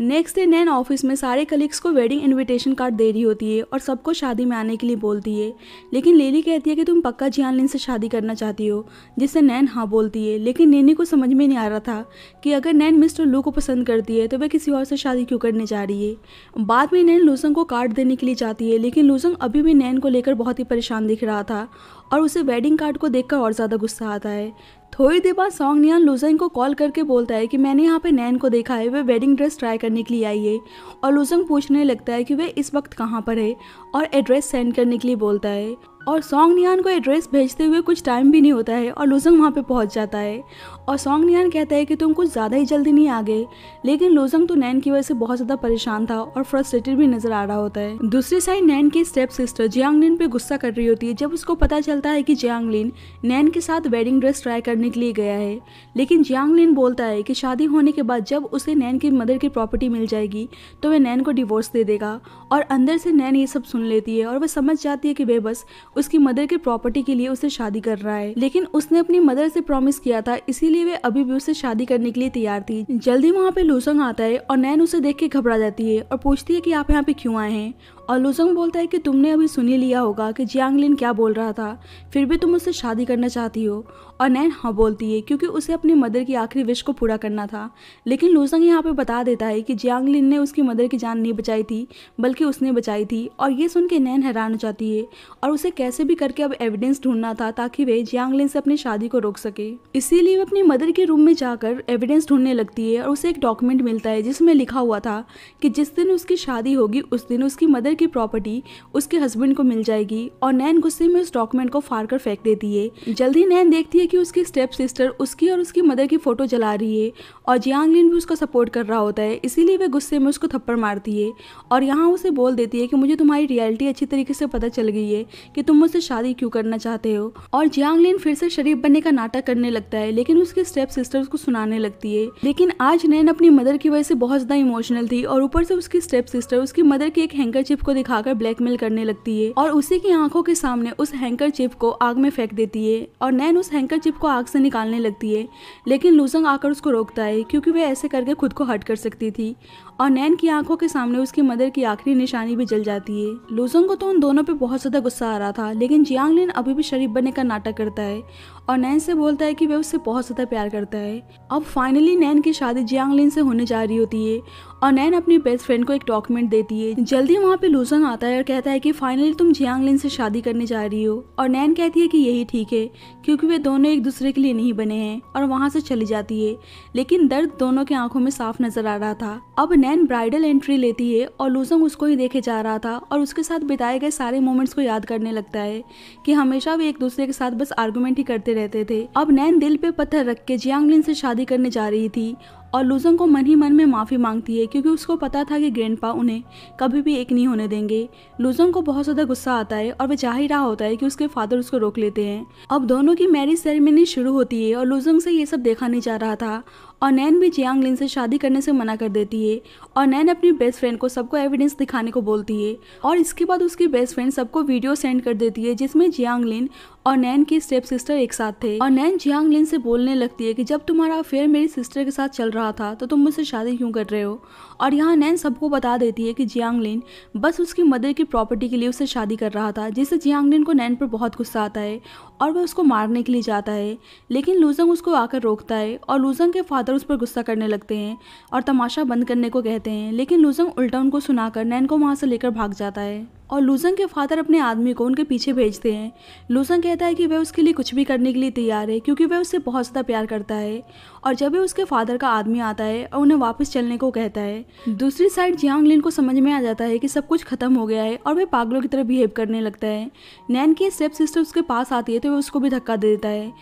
नेक्स्ट डे नैन ऑफिस में सारे कलीग्स को वेडिंग इनविटेशन कार्ड दे रही होती है और सबको शादी में आने के लिए बोलती है लेकिन लेली कहती है कि तुम पक्का जियानलिन से शादी करना चाहती हो जिससे नैन हाँ बोलती है लेकिन नैनी को समझ में नहीं आ रहा था कि अगर नैन मिस्टर लू को पसंद करती है तो वह किसी और से शादी क्यों करने जा रही है बाद में नैन लूसंग को कार्ड देने के लिए जाती है लेकिन लूसंग अभी भी नैन को लेकर बहुत ही परेशान दिख रहा था और उसे वेडिंग कार्ड को देखकर और ज़्यादा गुस्सा आता है थोड़ी देर बाद सॉन्ग नियान लुजंग को कॉल करके बोलता है कि मैंने यहाँ पे नैन को देखा है वह वेडिंग ड्रेस ट्राई करने के लिए आई है और लूजंग पूछने लगता है कि वह इस वक्त कहाँ पर है और एड्रेस सेंड करने के लिए बोलता है और सॉन्ग नियान को एड्रेस भेजते हुए कुछ टाइम भी नहीं होता है और लोजंग वहाँ पे पहुँच जाता है और सॉन्ग नियान कहता है कि तुम कुछ ज़्यादा ही जल्दी नहीं आ गए लेकिन लोजंग तो नैन की वजह से बहुत ज़्यादा परेशान था और फ्रस्ट्रेटेड भी नजर आ रहा होता है दूसरी साइड नैन की स्टेप सिस्टर जियांग लिन पे गुस्सा कर रही होती है जब उसको पता चलता है कि जियांग लिन नैन के साथ वेडिंग ड्रेस ट्राई करने के लिए गया है लेकिन जियांग लिन बोलता है कि शादी होने के बाद जब उसे नैन की मदर की प्रॉपर्टी मिल जाएगी तो वह नैन को डिवोर्स दे देगा और अंदर से नैन ये सब सुन लेती है और वह समझ जाती है कि वे बस उसकी मदर के प्रॉपर्टी के लिए उसे शादी कर रहा है लेकिन उसने अपनी मदर से प्रॉमिस किया था इसीलिए वे अभी भी उसे शादी करने के लिए तैयार थी जल्दी वहाँ पे लूसंग आता है और नैन उसे देख के घबरा जाती है और पूछती है की आप यहाँ पे क्यूँ आए हैं और लुजंग बोलता है कि तुमने अभी सुनी लिया होगा कि जियांगलिन क्या बोल रहा था फिर भी तुम उससे शादी करना चाहती हो और नैन हाँ बोलती है क्योंकि उसे अपनी मदर की आखिरी विश को पूरा करना था लेकिन लुजंग यहाँ पर बता देता है कि जियांगलिन ने उसकी मदर की जान नहीं बचाई थी बल्कि उसने बचाई थी और ये सुन के नैन हैरान हो जाती है और उसे कैसे भी करके अब एविडेंस ढूंढना था ताकि वे जियांगलिन से अपनी शादी को रोक सके इसीलिए वह अपनी मदर के रूम में जाकर एविडेंस ढूंढने लगती है और उसे एक डॉक्यूमेंट मिलता है जिसमें लिखा हुआ था कि जिस दिन उसकी शादी होगी उस दिन उसकी मदर की प्रॉपर्टी उसके हस्बैंड को मिल जाएगी और नैन गुस्से में उस डॉक्यूमेंट को फाड़ कर फेंक देती है जल्दी नैन देखती है कि उसकी स्टेप सिस्टर उसकी और उसकी मदर की फोटो जला रही है और जियांग लिन भी उसका सपोर्ट कर रहा होता है इसीलिए वह गुस्से में उसको थप्पड़ मारती है और यहाँ उसे बोल देती है कि मुझे तुम्हारी रियलिटी अच्छी तरीके से पता चल गई है कि तुम मुझसे शादी क्यों करना चाहते हो और जियांग लिन फिर से शरीफ बनने का नाटक करने लगता है लेकिन उसकी स्टेप सिस्टर उसको सुनाने लगती है लेकिन आज नैन अपनी मदर की वजह से बहुत ज्यादा इमोशनल थी और ऊपर से उसकी स्टेप सिस्टर उसकी मदर की एक हैंकर को दिखाकर ब्लैकमेल करने लगती है और उसी की आंखों के सामने उस हैंकर चिप को आग में फेंक देती है और नैन उस हैंकर चिप को आग से निकालने लगती है लेकिन लूसंग आकर उसको रोकता है क्योंकि वह ऐसे करके खुद को हट कर सकती थी और नैन की आंखों के सामने उसकी मदर की आखिरी निशानी भी जल जाती है लूजोंग को तो उन दोनों पे बहुत ज़्यादा गुस्सा आ रहा था लेकिन जियांगलिन अभी भी शरीफ बनने का नाटक करता है और नैन से बोलता है कि वह उससे बहुत ज़्यादा प्यार करता है अब फाइनली नैन की शादी जियांगलिन से होने जा रही होती है और नैन अपनी बेस्ट फ्रेंड को एक डॉक्यूमेंट देती है जल्दी वहाँ पे लूजंग आता है और कहता है कि फाइनली तुम जियांगलिन से शादी करने जा रही हो और नैन कहती है कि यही ठीक है क्योंकि वे दोनों एक दूसरे के लिए नहीं बने हैं और वहाँ से चली जाती है लेकिन दर्द दोनों की आंखों में साफ नजर आ रहा था अब नैन नैन ब्राइडल एंट्री लेती है और लूसंग उसको ही देखे जा रहा था और उसके साथ बिताए गए सारे मोमेंट्स को याद करने लगता है कि हमेशा वे एक दूसरे के साथ बस आर्गूमेंट ही करते रहते थे अब नैन दिल पे पत्थर रख के जियांगलिन से शादी करने जा रही थी और लूजंग को मन ही मन में माफ़ी मांगती है क्योंकि उसको पता था कि ग्रैंडपा उन्हें कभी भी एक नहीं होने देंगे लूजंग को बहुत ज़्यादा गुस्सा आता है और वह चाह ही रहा होता है कि उसके फादर उसको रोक लेते हैं अब दोनों की मैरिज सेरेमनी शुरू होती है और लूजंग से ये सब देखा नहीं जा रहा था और नैन भी जियांग लिन से शादी करने से मना कर देती है और नैन अपनी बेस्ट फ्रेंड को सबको एविडेंस दिखाने को बोलती है और इसके बाद उसकी बेस्ट फ्रेंड सबको वीडियो सेंड कर देती है जिसमें जियांग लिन और नैन की स्टेप सिस्टर एक साथ थे और नैन जियांग लिन से बोलने लगती है कि जब तुम्हारा अफेयर मेरी सिस्टर के साथ चल रहा था तो तुम मुझसे शादी क्यों कर रहे हो और यहाँ नैन सबको बता देती है कि जियांग लिन बस उसकी मदर की प्रॉपर्टी के लिए उससे शादी कर रहा था जिससे जियांग लिन को नैन पर बहुत गुस्सा आता है और वह उसको मारने के लिए जाता है लेकिन लूजंग उसको आकर रोकता है और लूजंग के फादर उस पर गुस्सा करने लगते हैं और तमाशा बंद करने को कहते हैं लेकिन लूजंग उल्टा उनको सुनाकर नैन को वहाँ से लेकर भाग जाता है और लूजंग के फादर अपने आदमी को उनके पीछे भेजते हैं लूजंग कहता है कि वह उसके लिए कुछ भी करने के लिए तैयार है क्योंकि वह उससे बहुत ज़्यादा प्यार करता है और जब भी उसके फादर का आदमी आता है और उन्हें वापस चलने को कहता है दूसरी साइड लिन को समझ में आ जाता है कि सब कुछ खत्म हो गया है और वह पागलों की तरह बिहेव करने लगता है नैन की स्टेप सिस्टर उसके पास आती है तो वह उसको भी धक्का दे देता है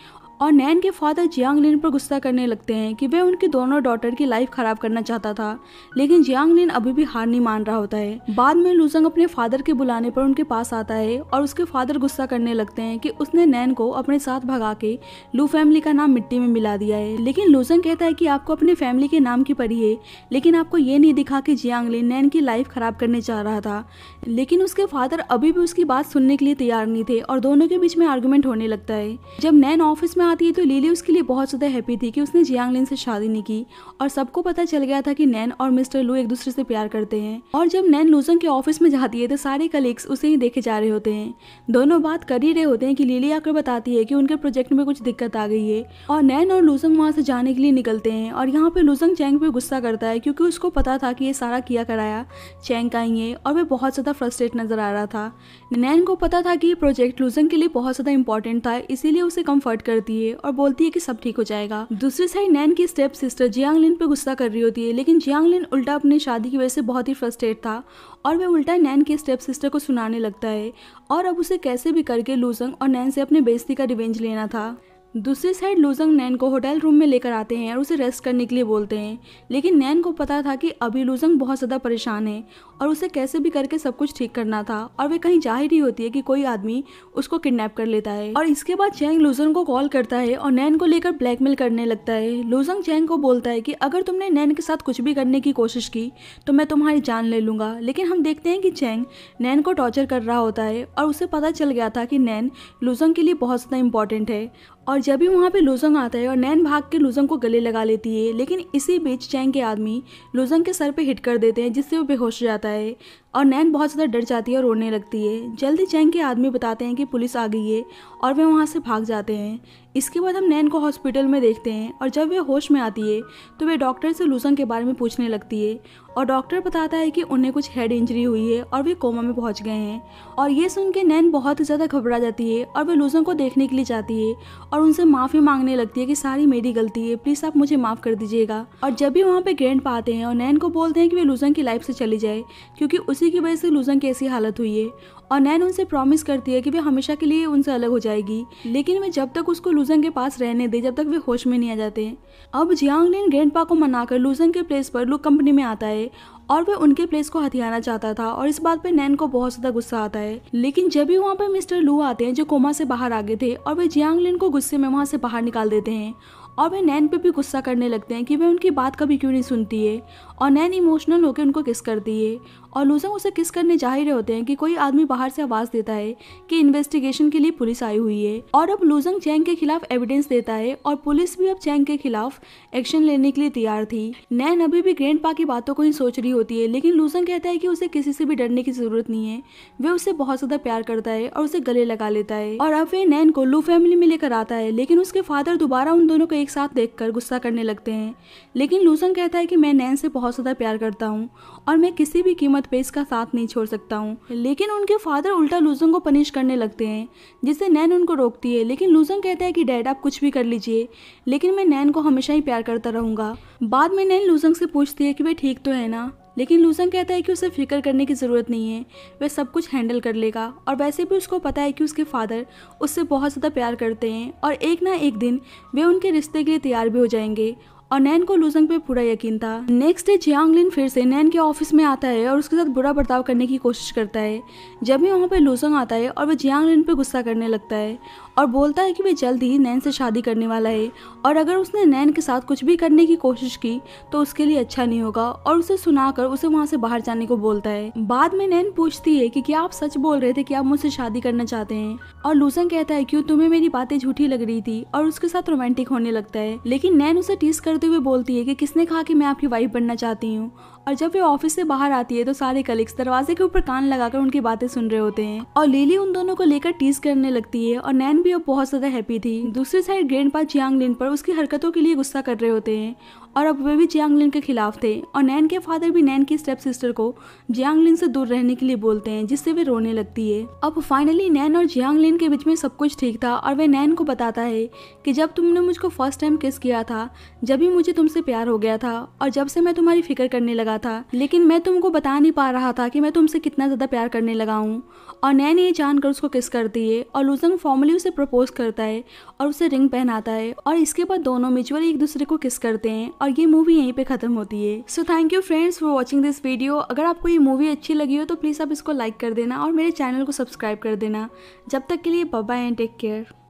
और नैन के फादर जियांग लिन पर गुस्सा करने लगते हैं कि वह उनके दोनों डॉटर की लाइफ खराब करना चाहता था लेकिन जियांग लिन अभी भी हार नहीं मान रहा होता है बाद में लूजंग अपने फादर के बुलाने पर उनके पास आता है और उसके फादर गुस्सा करने लगते हैं कि उसने नैन को अपने साथ भगा के लू फैमिली का नाम मिट्टी में मिला दिया है लेकिन लूजंग कहता है कि आपको अपने फैमिली के नाम की पड़ी है लेकिन आपको ये नहीं दिखा कि जियांग लिन नैन की लाइफ खराब करने चाह रहा था लेकिन उसके फादर अभी भी उसकी बात सुनने के लिए तैयार नहीं थे और दोनों के बीच में आर्गूमेंट होने लगता है जब नैन ऑफिस में यहाँ आती है तो लिली उसके लिए बहुत ज़्यादा हैप्पी थी कि उसने जियांगलिन से शादी नहीं की और सबको पता चल गया था कि नैन और मिस्टर लू एक दूसरे से प्यार करते हैं और जब नैन लूजंग के ऑफिस में जाती है तो सारे कलीग्स उसे ही देखे जा रहे होते हैं दोनों बात कर ही रहे होते हैं कि लिली आकर बताती है कि उनके प्रोजेक्ट में कुछ दिक्कत आ गई है और नैन और लूजंग वहाँ से जाने के लिए निकलते हैं और यहाँ पे लूजंग चैंग पर गुस्सा करता है क्योंकि उसको पता था कि ये सारा किया कराया चैंग का ही है और वह बहुत ज़्यादा फ्रस्ट्रेट नजर आ रहा था नैन को पता था कि ये प्रोजेक्ट लूजंग के लिए बहुत ज़्यादा इंपॉर्टेंट था इसीलिए उसे कम्फर्ट करती है और बोलती है कि सब ठीक हो जाएगा दूसरी साइड नैन की स्टेप सिस्टर जियांग लिन पे गुस्सा कर रही होती है लेकिन जियांग लिन उल्टा अपनी शादी की वजह से बहुत ही फ्रस्ट्रेट था और वह उल्टा नैन की स्टेप सिस्टर को सुनाने लगता है और अब उसे कैसे भी करके लूजंग और नैन से अपनी बेइज्जती का रिवेंज लेना था दूसरी साइड लूजंग नैन को होटल रूम में लेकर आते हैं और उसे रेस्ट करने के लिए बोलते हैं लेकिन नैन को पता था कि अभी लूजंग बहुत ज़्यादा परेशान है और उसे कैसे भी करके सब कुछ ठीक करना था और वे कहीं जाहिर ही होती है कि कोई आदमी उसको किडनैप कर लेता है और इसके बाद चैंग लूजंग को कॉल करता है और नैन को लेकर ब्लैकमेल करने लगता है लूजंग चैंग को बोलता है कि अगर तुमने नैन के साथ कुछ भी करने की कोशिश की तो मैं तुम्हारी जान ले लूंगा लेकिन हम देखते हैं कि चैंग नैन को टॉर्चर कर रहा होता है और उसे पता चल गया था कि नैन लूजंग के लिए बहुत ज़्यादा इंपॉर्टेंट है और जब भी वहाँ पे लूजंग आता है और नैन भाग के लूजंग को गले लगा लेती है लेकिन इसी बीच चैंग के आदमी लूजंग के सर पे हिट कर देते हैं जिससे वो बेहोश हो जाता है day और नैन बहुत ज़्यादा डर जाती है और रोने लगती है जल्दी चैंग के आदमी बताते हैं कि पुलिस आ गई है और वे वहाँ से भाग जाते हैं इसके बाद हम नैन को हॉस्पिटल में देखते हैं और जब वे होश में आती है तो वे डॉक्टर से लूसन के बारे में पूछने लगती है और डॉक्टर बताता है कि उन्हें कुछ हेड इंजरी हुई है और वे कोमा में पहुँच गए हैं और ये सुन के नैन बहुत ज़्यादा घबरा जाती है और वे लूसन को देखने के लिए जाती है और उनसे माफ़ी मांगने लगती है कि सारी मेरी गलती है प्लीज़ आप मुझे माफ़ कर दीजिएगा और जब भी वहाँ पर ग्रैंड पाते हैं और नैन को बोलते हैं कि वे लूसन की लाइफ से चली जाए क्योंकि उस उसी की वजह से लूजन की ऐसी हालत हुई है और नैन उनसे प्रॉमिस करती है कि वे हमेशा के लिए उनसे अलग हो जाएगी लेकिन वे जब तक उसको लूजन के पास रहने दे जब तक वे होश में नहीं आ जाते अब जियांग ने ग्रैंड को मनाकर लूजन के प्लेस पर लुक कंपनी में आता है और वह उनके प्लेस को हथियाना चाहता था और इस बात पर नैन को बहुत ज्यादा गुस्सा आता है लेकिन जब भी वहाँ पर मिस्टर लू आते हैं जो कोमा से बाहर आ गए थे और वे जियांग लिन को गुस्से में वहाँ से बाहर निकाल देते हैं और वे नैन पे भी गुस्सा करने लगते हैं कि वे उनकी बात कभी क्यों नहीं सुनती है और नैन इमोशनल होकर उनको किस कर है और लूजंग उसे किस करने जा ही रहे होते हैं कि कोई आदमी बाहर से आवाज़ देता है कि इन्वेस्टिगेशन के लिए पुलिस आई हुई है और अब लूजंग चैंग के खिलाफ एविडेंस देता है और पुलिस भी अब चैंग के खिलाफ एक्शन लेने के लिए तैयार थी नैन अभी भी ग्रैंड पा की बातों को ही सोच रही होती है लेकिन लूजंग कहता है कि उसे किसी से भी डरने की जरूरत नहीं है वे उसे बहुत ज़्यादा प्यार करता है और उसे गले लगा लेता है और अब वे नैन को लू फैमिली में लेकर आता है लेकिन उसके फादर दोबारा उन दोनों को एक साथ देख गुस्सा करने लगते हैं लेकिन लूजंग कहता है कि मैं नैन से बहुत बहुत ज़्यादा प्यार करता हूँ और मैं किसी भी कीमत पे इसका साथ नहीं छोड़ सकता हूँ लेकिन उनके फादर उल्टा लूजंग को पनिश करने लगते हैं जिससे नैन उनको रोकती है लेकिन लूजंग कहता है कि डैड आप कुछ भी कर लीजिए लेकिन मैं नैन को हमेशा ही प्यार करता रहूँगा बाद में नैन लूजंग से पूछती है कि वह ठीक तो है ना लेकिन लूजंग कहता है कि उसे फिक्र करने की ज़रूरत नहीं है वह सब कुछ हैंडल कर लेगा और वैसे भी उसको पता है कि उसके फादर उससे बहुत ज़्यादा प्यार करते हैं और एक ना एक दिन वे उनके रिश्ते के लिए तैयार भी हो जाएंगे और नैन को लूजंग पे पूरा यकीन था नेक्स्ट डे जियांगलिन फिर से नैन के ऑफिस में आता है और उसके साथ बुरा बर्ताव करने की कोशिश करता है जब भी वहाँ पे लूजंग आता है और वह जियांगलिन पे गुस्सा करने लगता है और बोलता है कि वह जल्द ही नैन से शादी करने वाला है और अगर उसने नैन के साथ कुछ भी करने की कोशिश की तो उसके लिए अच्छा नहीं होगा और उसे सुनाकर उसे वहाँ से बाहर जाने को बोलता है बाद में नैन पूछती है कि क्या आप सच बोल रहे थे कि आप मुझसे शादी करना चाहते हैं और लूसंग कहता है क्यों तुम्हें मेरी बातें झूठी लग रही थी और उसके साथ रोमांटिक होने लगता है लेकिन नैन उसे टीस कर करते हुए बोलती है कि किसने कहा कि मैं आपकी वाइफ बनना चाहती हूँ और जब वे ऑफिस से बाहर आती है तो सारे कलिक्स दरवाजे के ऊपर कान लगाकर उनकी बातें सुन रहे होते हैं और लिली उन दोनों को लेकर टीज करने लगती है और नैन भी अब बहुत ज्यादा हैप्पी थी दूसरी side grandpa Chiang Lin पर उसकी हरकतों के लिए गुस्सा कर रहे होते हैं और अब वे भी जियांग लिन के खिलाफ थे और नैन के फादर भी नैन की स्टेप सिस्टर को जियांग लिन से दूर रहने के लिए बोलते हैं जिससे वे रोने लगती है अब फाइनली नैन और जियांग लिन के बीच में सब कुछ ठीक था और वे नैन को बताता है कि जब तुमने मुझको फर्स्ट टाइम किस किया था जब ही मुझे तुमसे प्यार हो गया था और जब से मैं तुम्हारी फिक्र करने लगा रहा था लेकिन मैं तुमको बता नहीं पा रहा था कि मैं तुमसे कितना ज़्यादा प्यार करने लगा हूँ और नैन ये जानकर उसको किस करती है और लुजंग फॉर्मली उसे प्रपोज करता है और उसे रिंग पहनाता है और इसके बाद दोनों म्यूचुअली एक दूसरे को किस करते हैं और ये मूवी यहीं पे खत्म होती है so thank you friends for watching this video अगर आपको ये मूवी अच्छी लगी हो तो प्लीज़ आप इसको लाइक कर देना और मेरे चैनल को सब्सक्राइब कर देना जब तक के लिए बाय एंड टेक केयर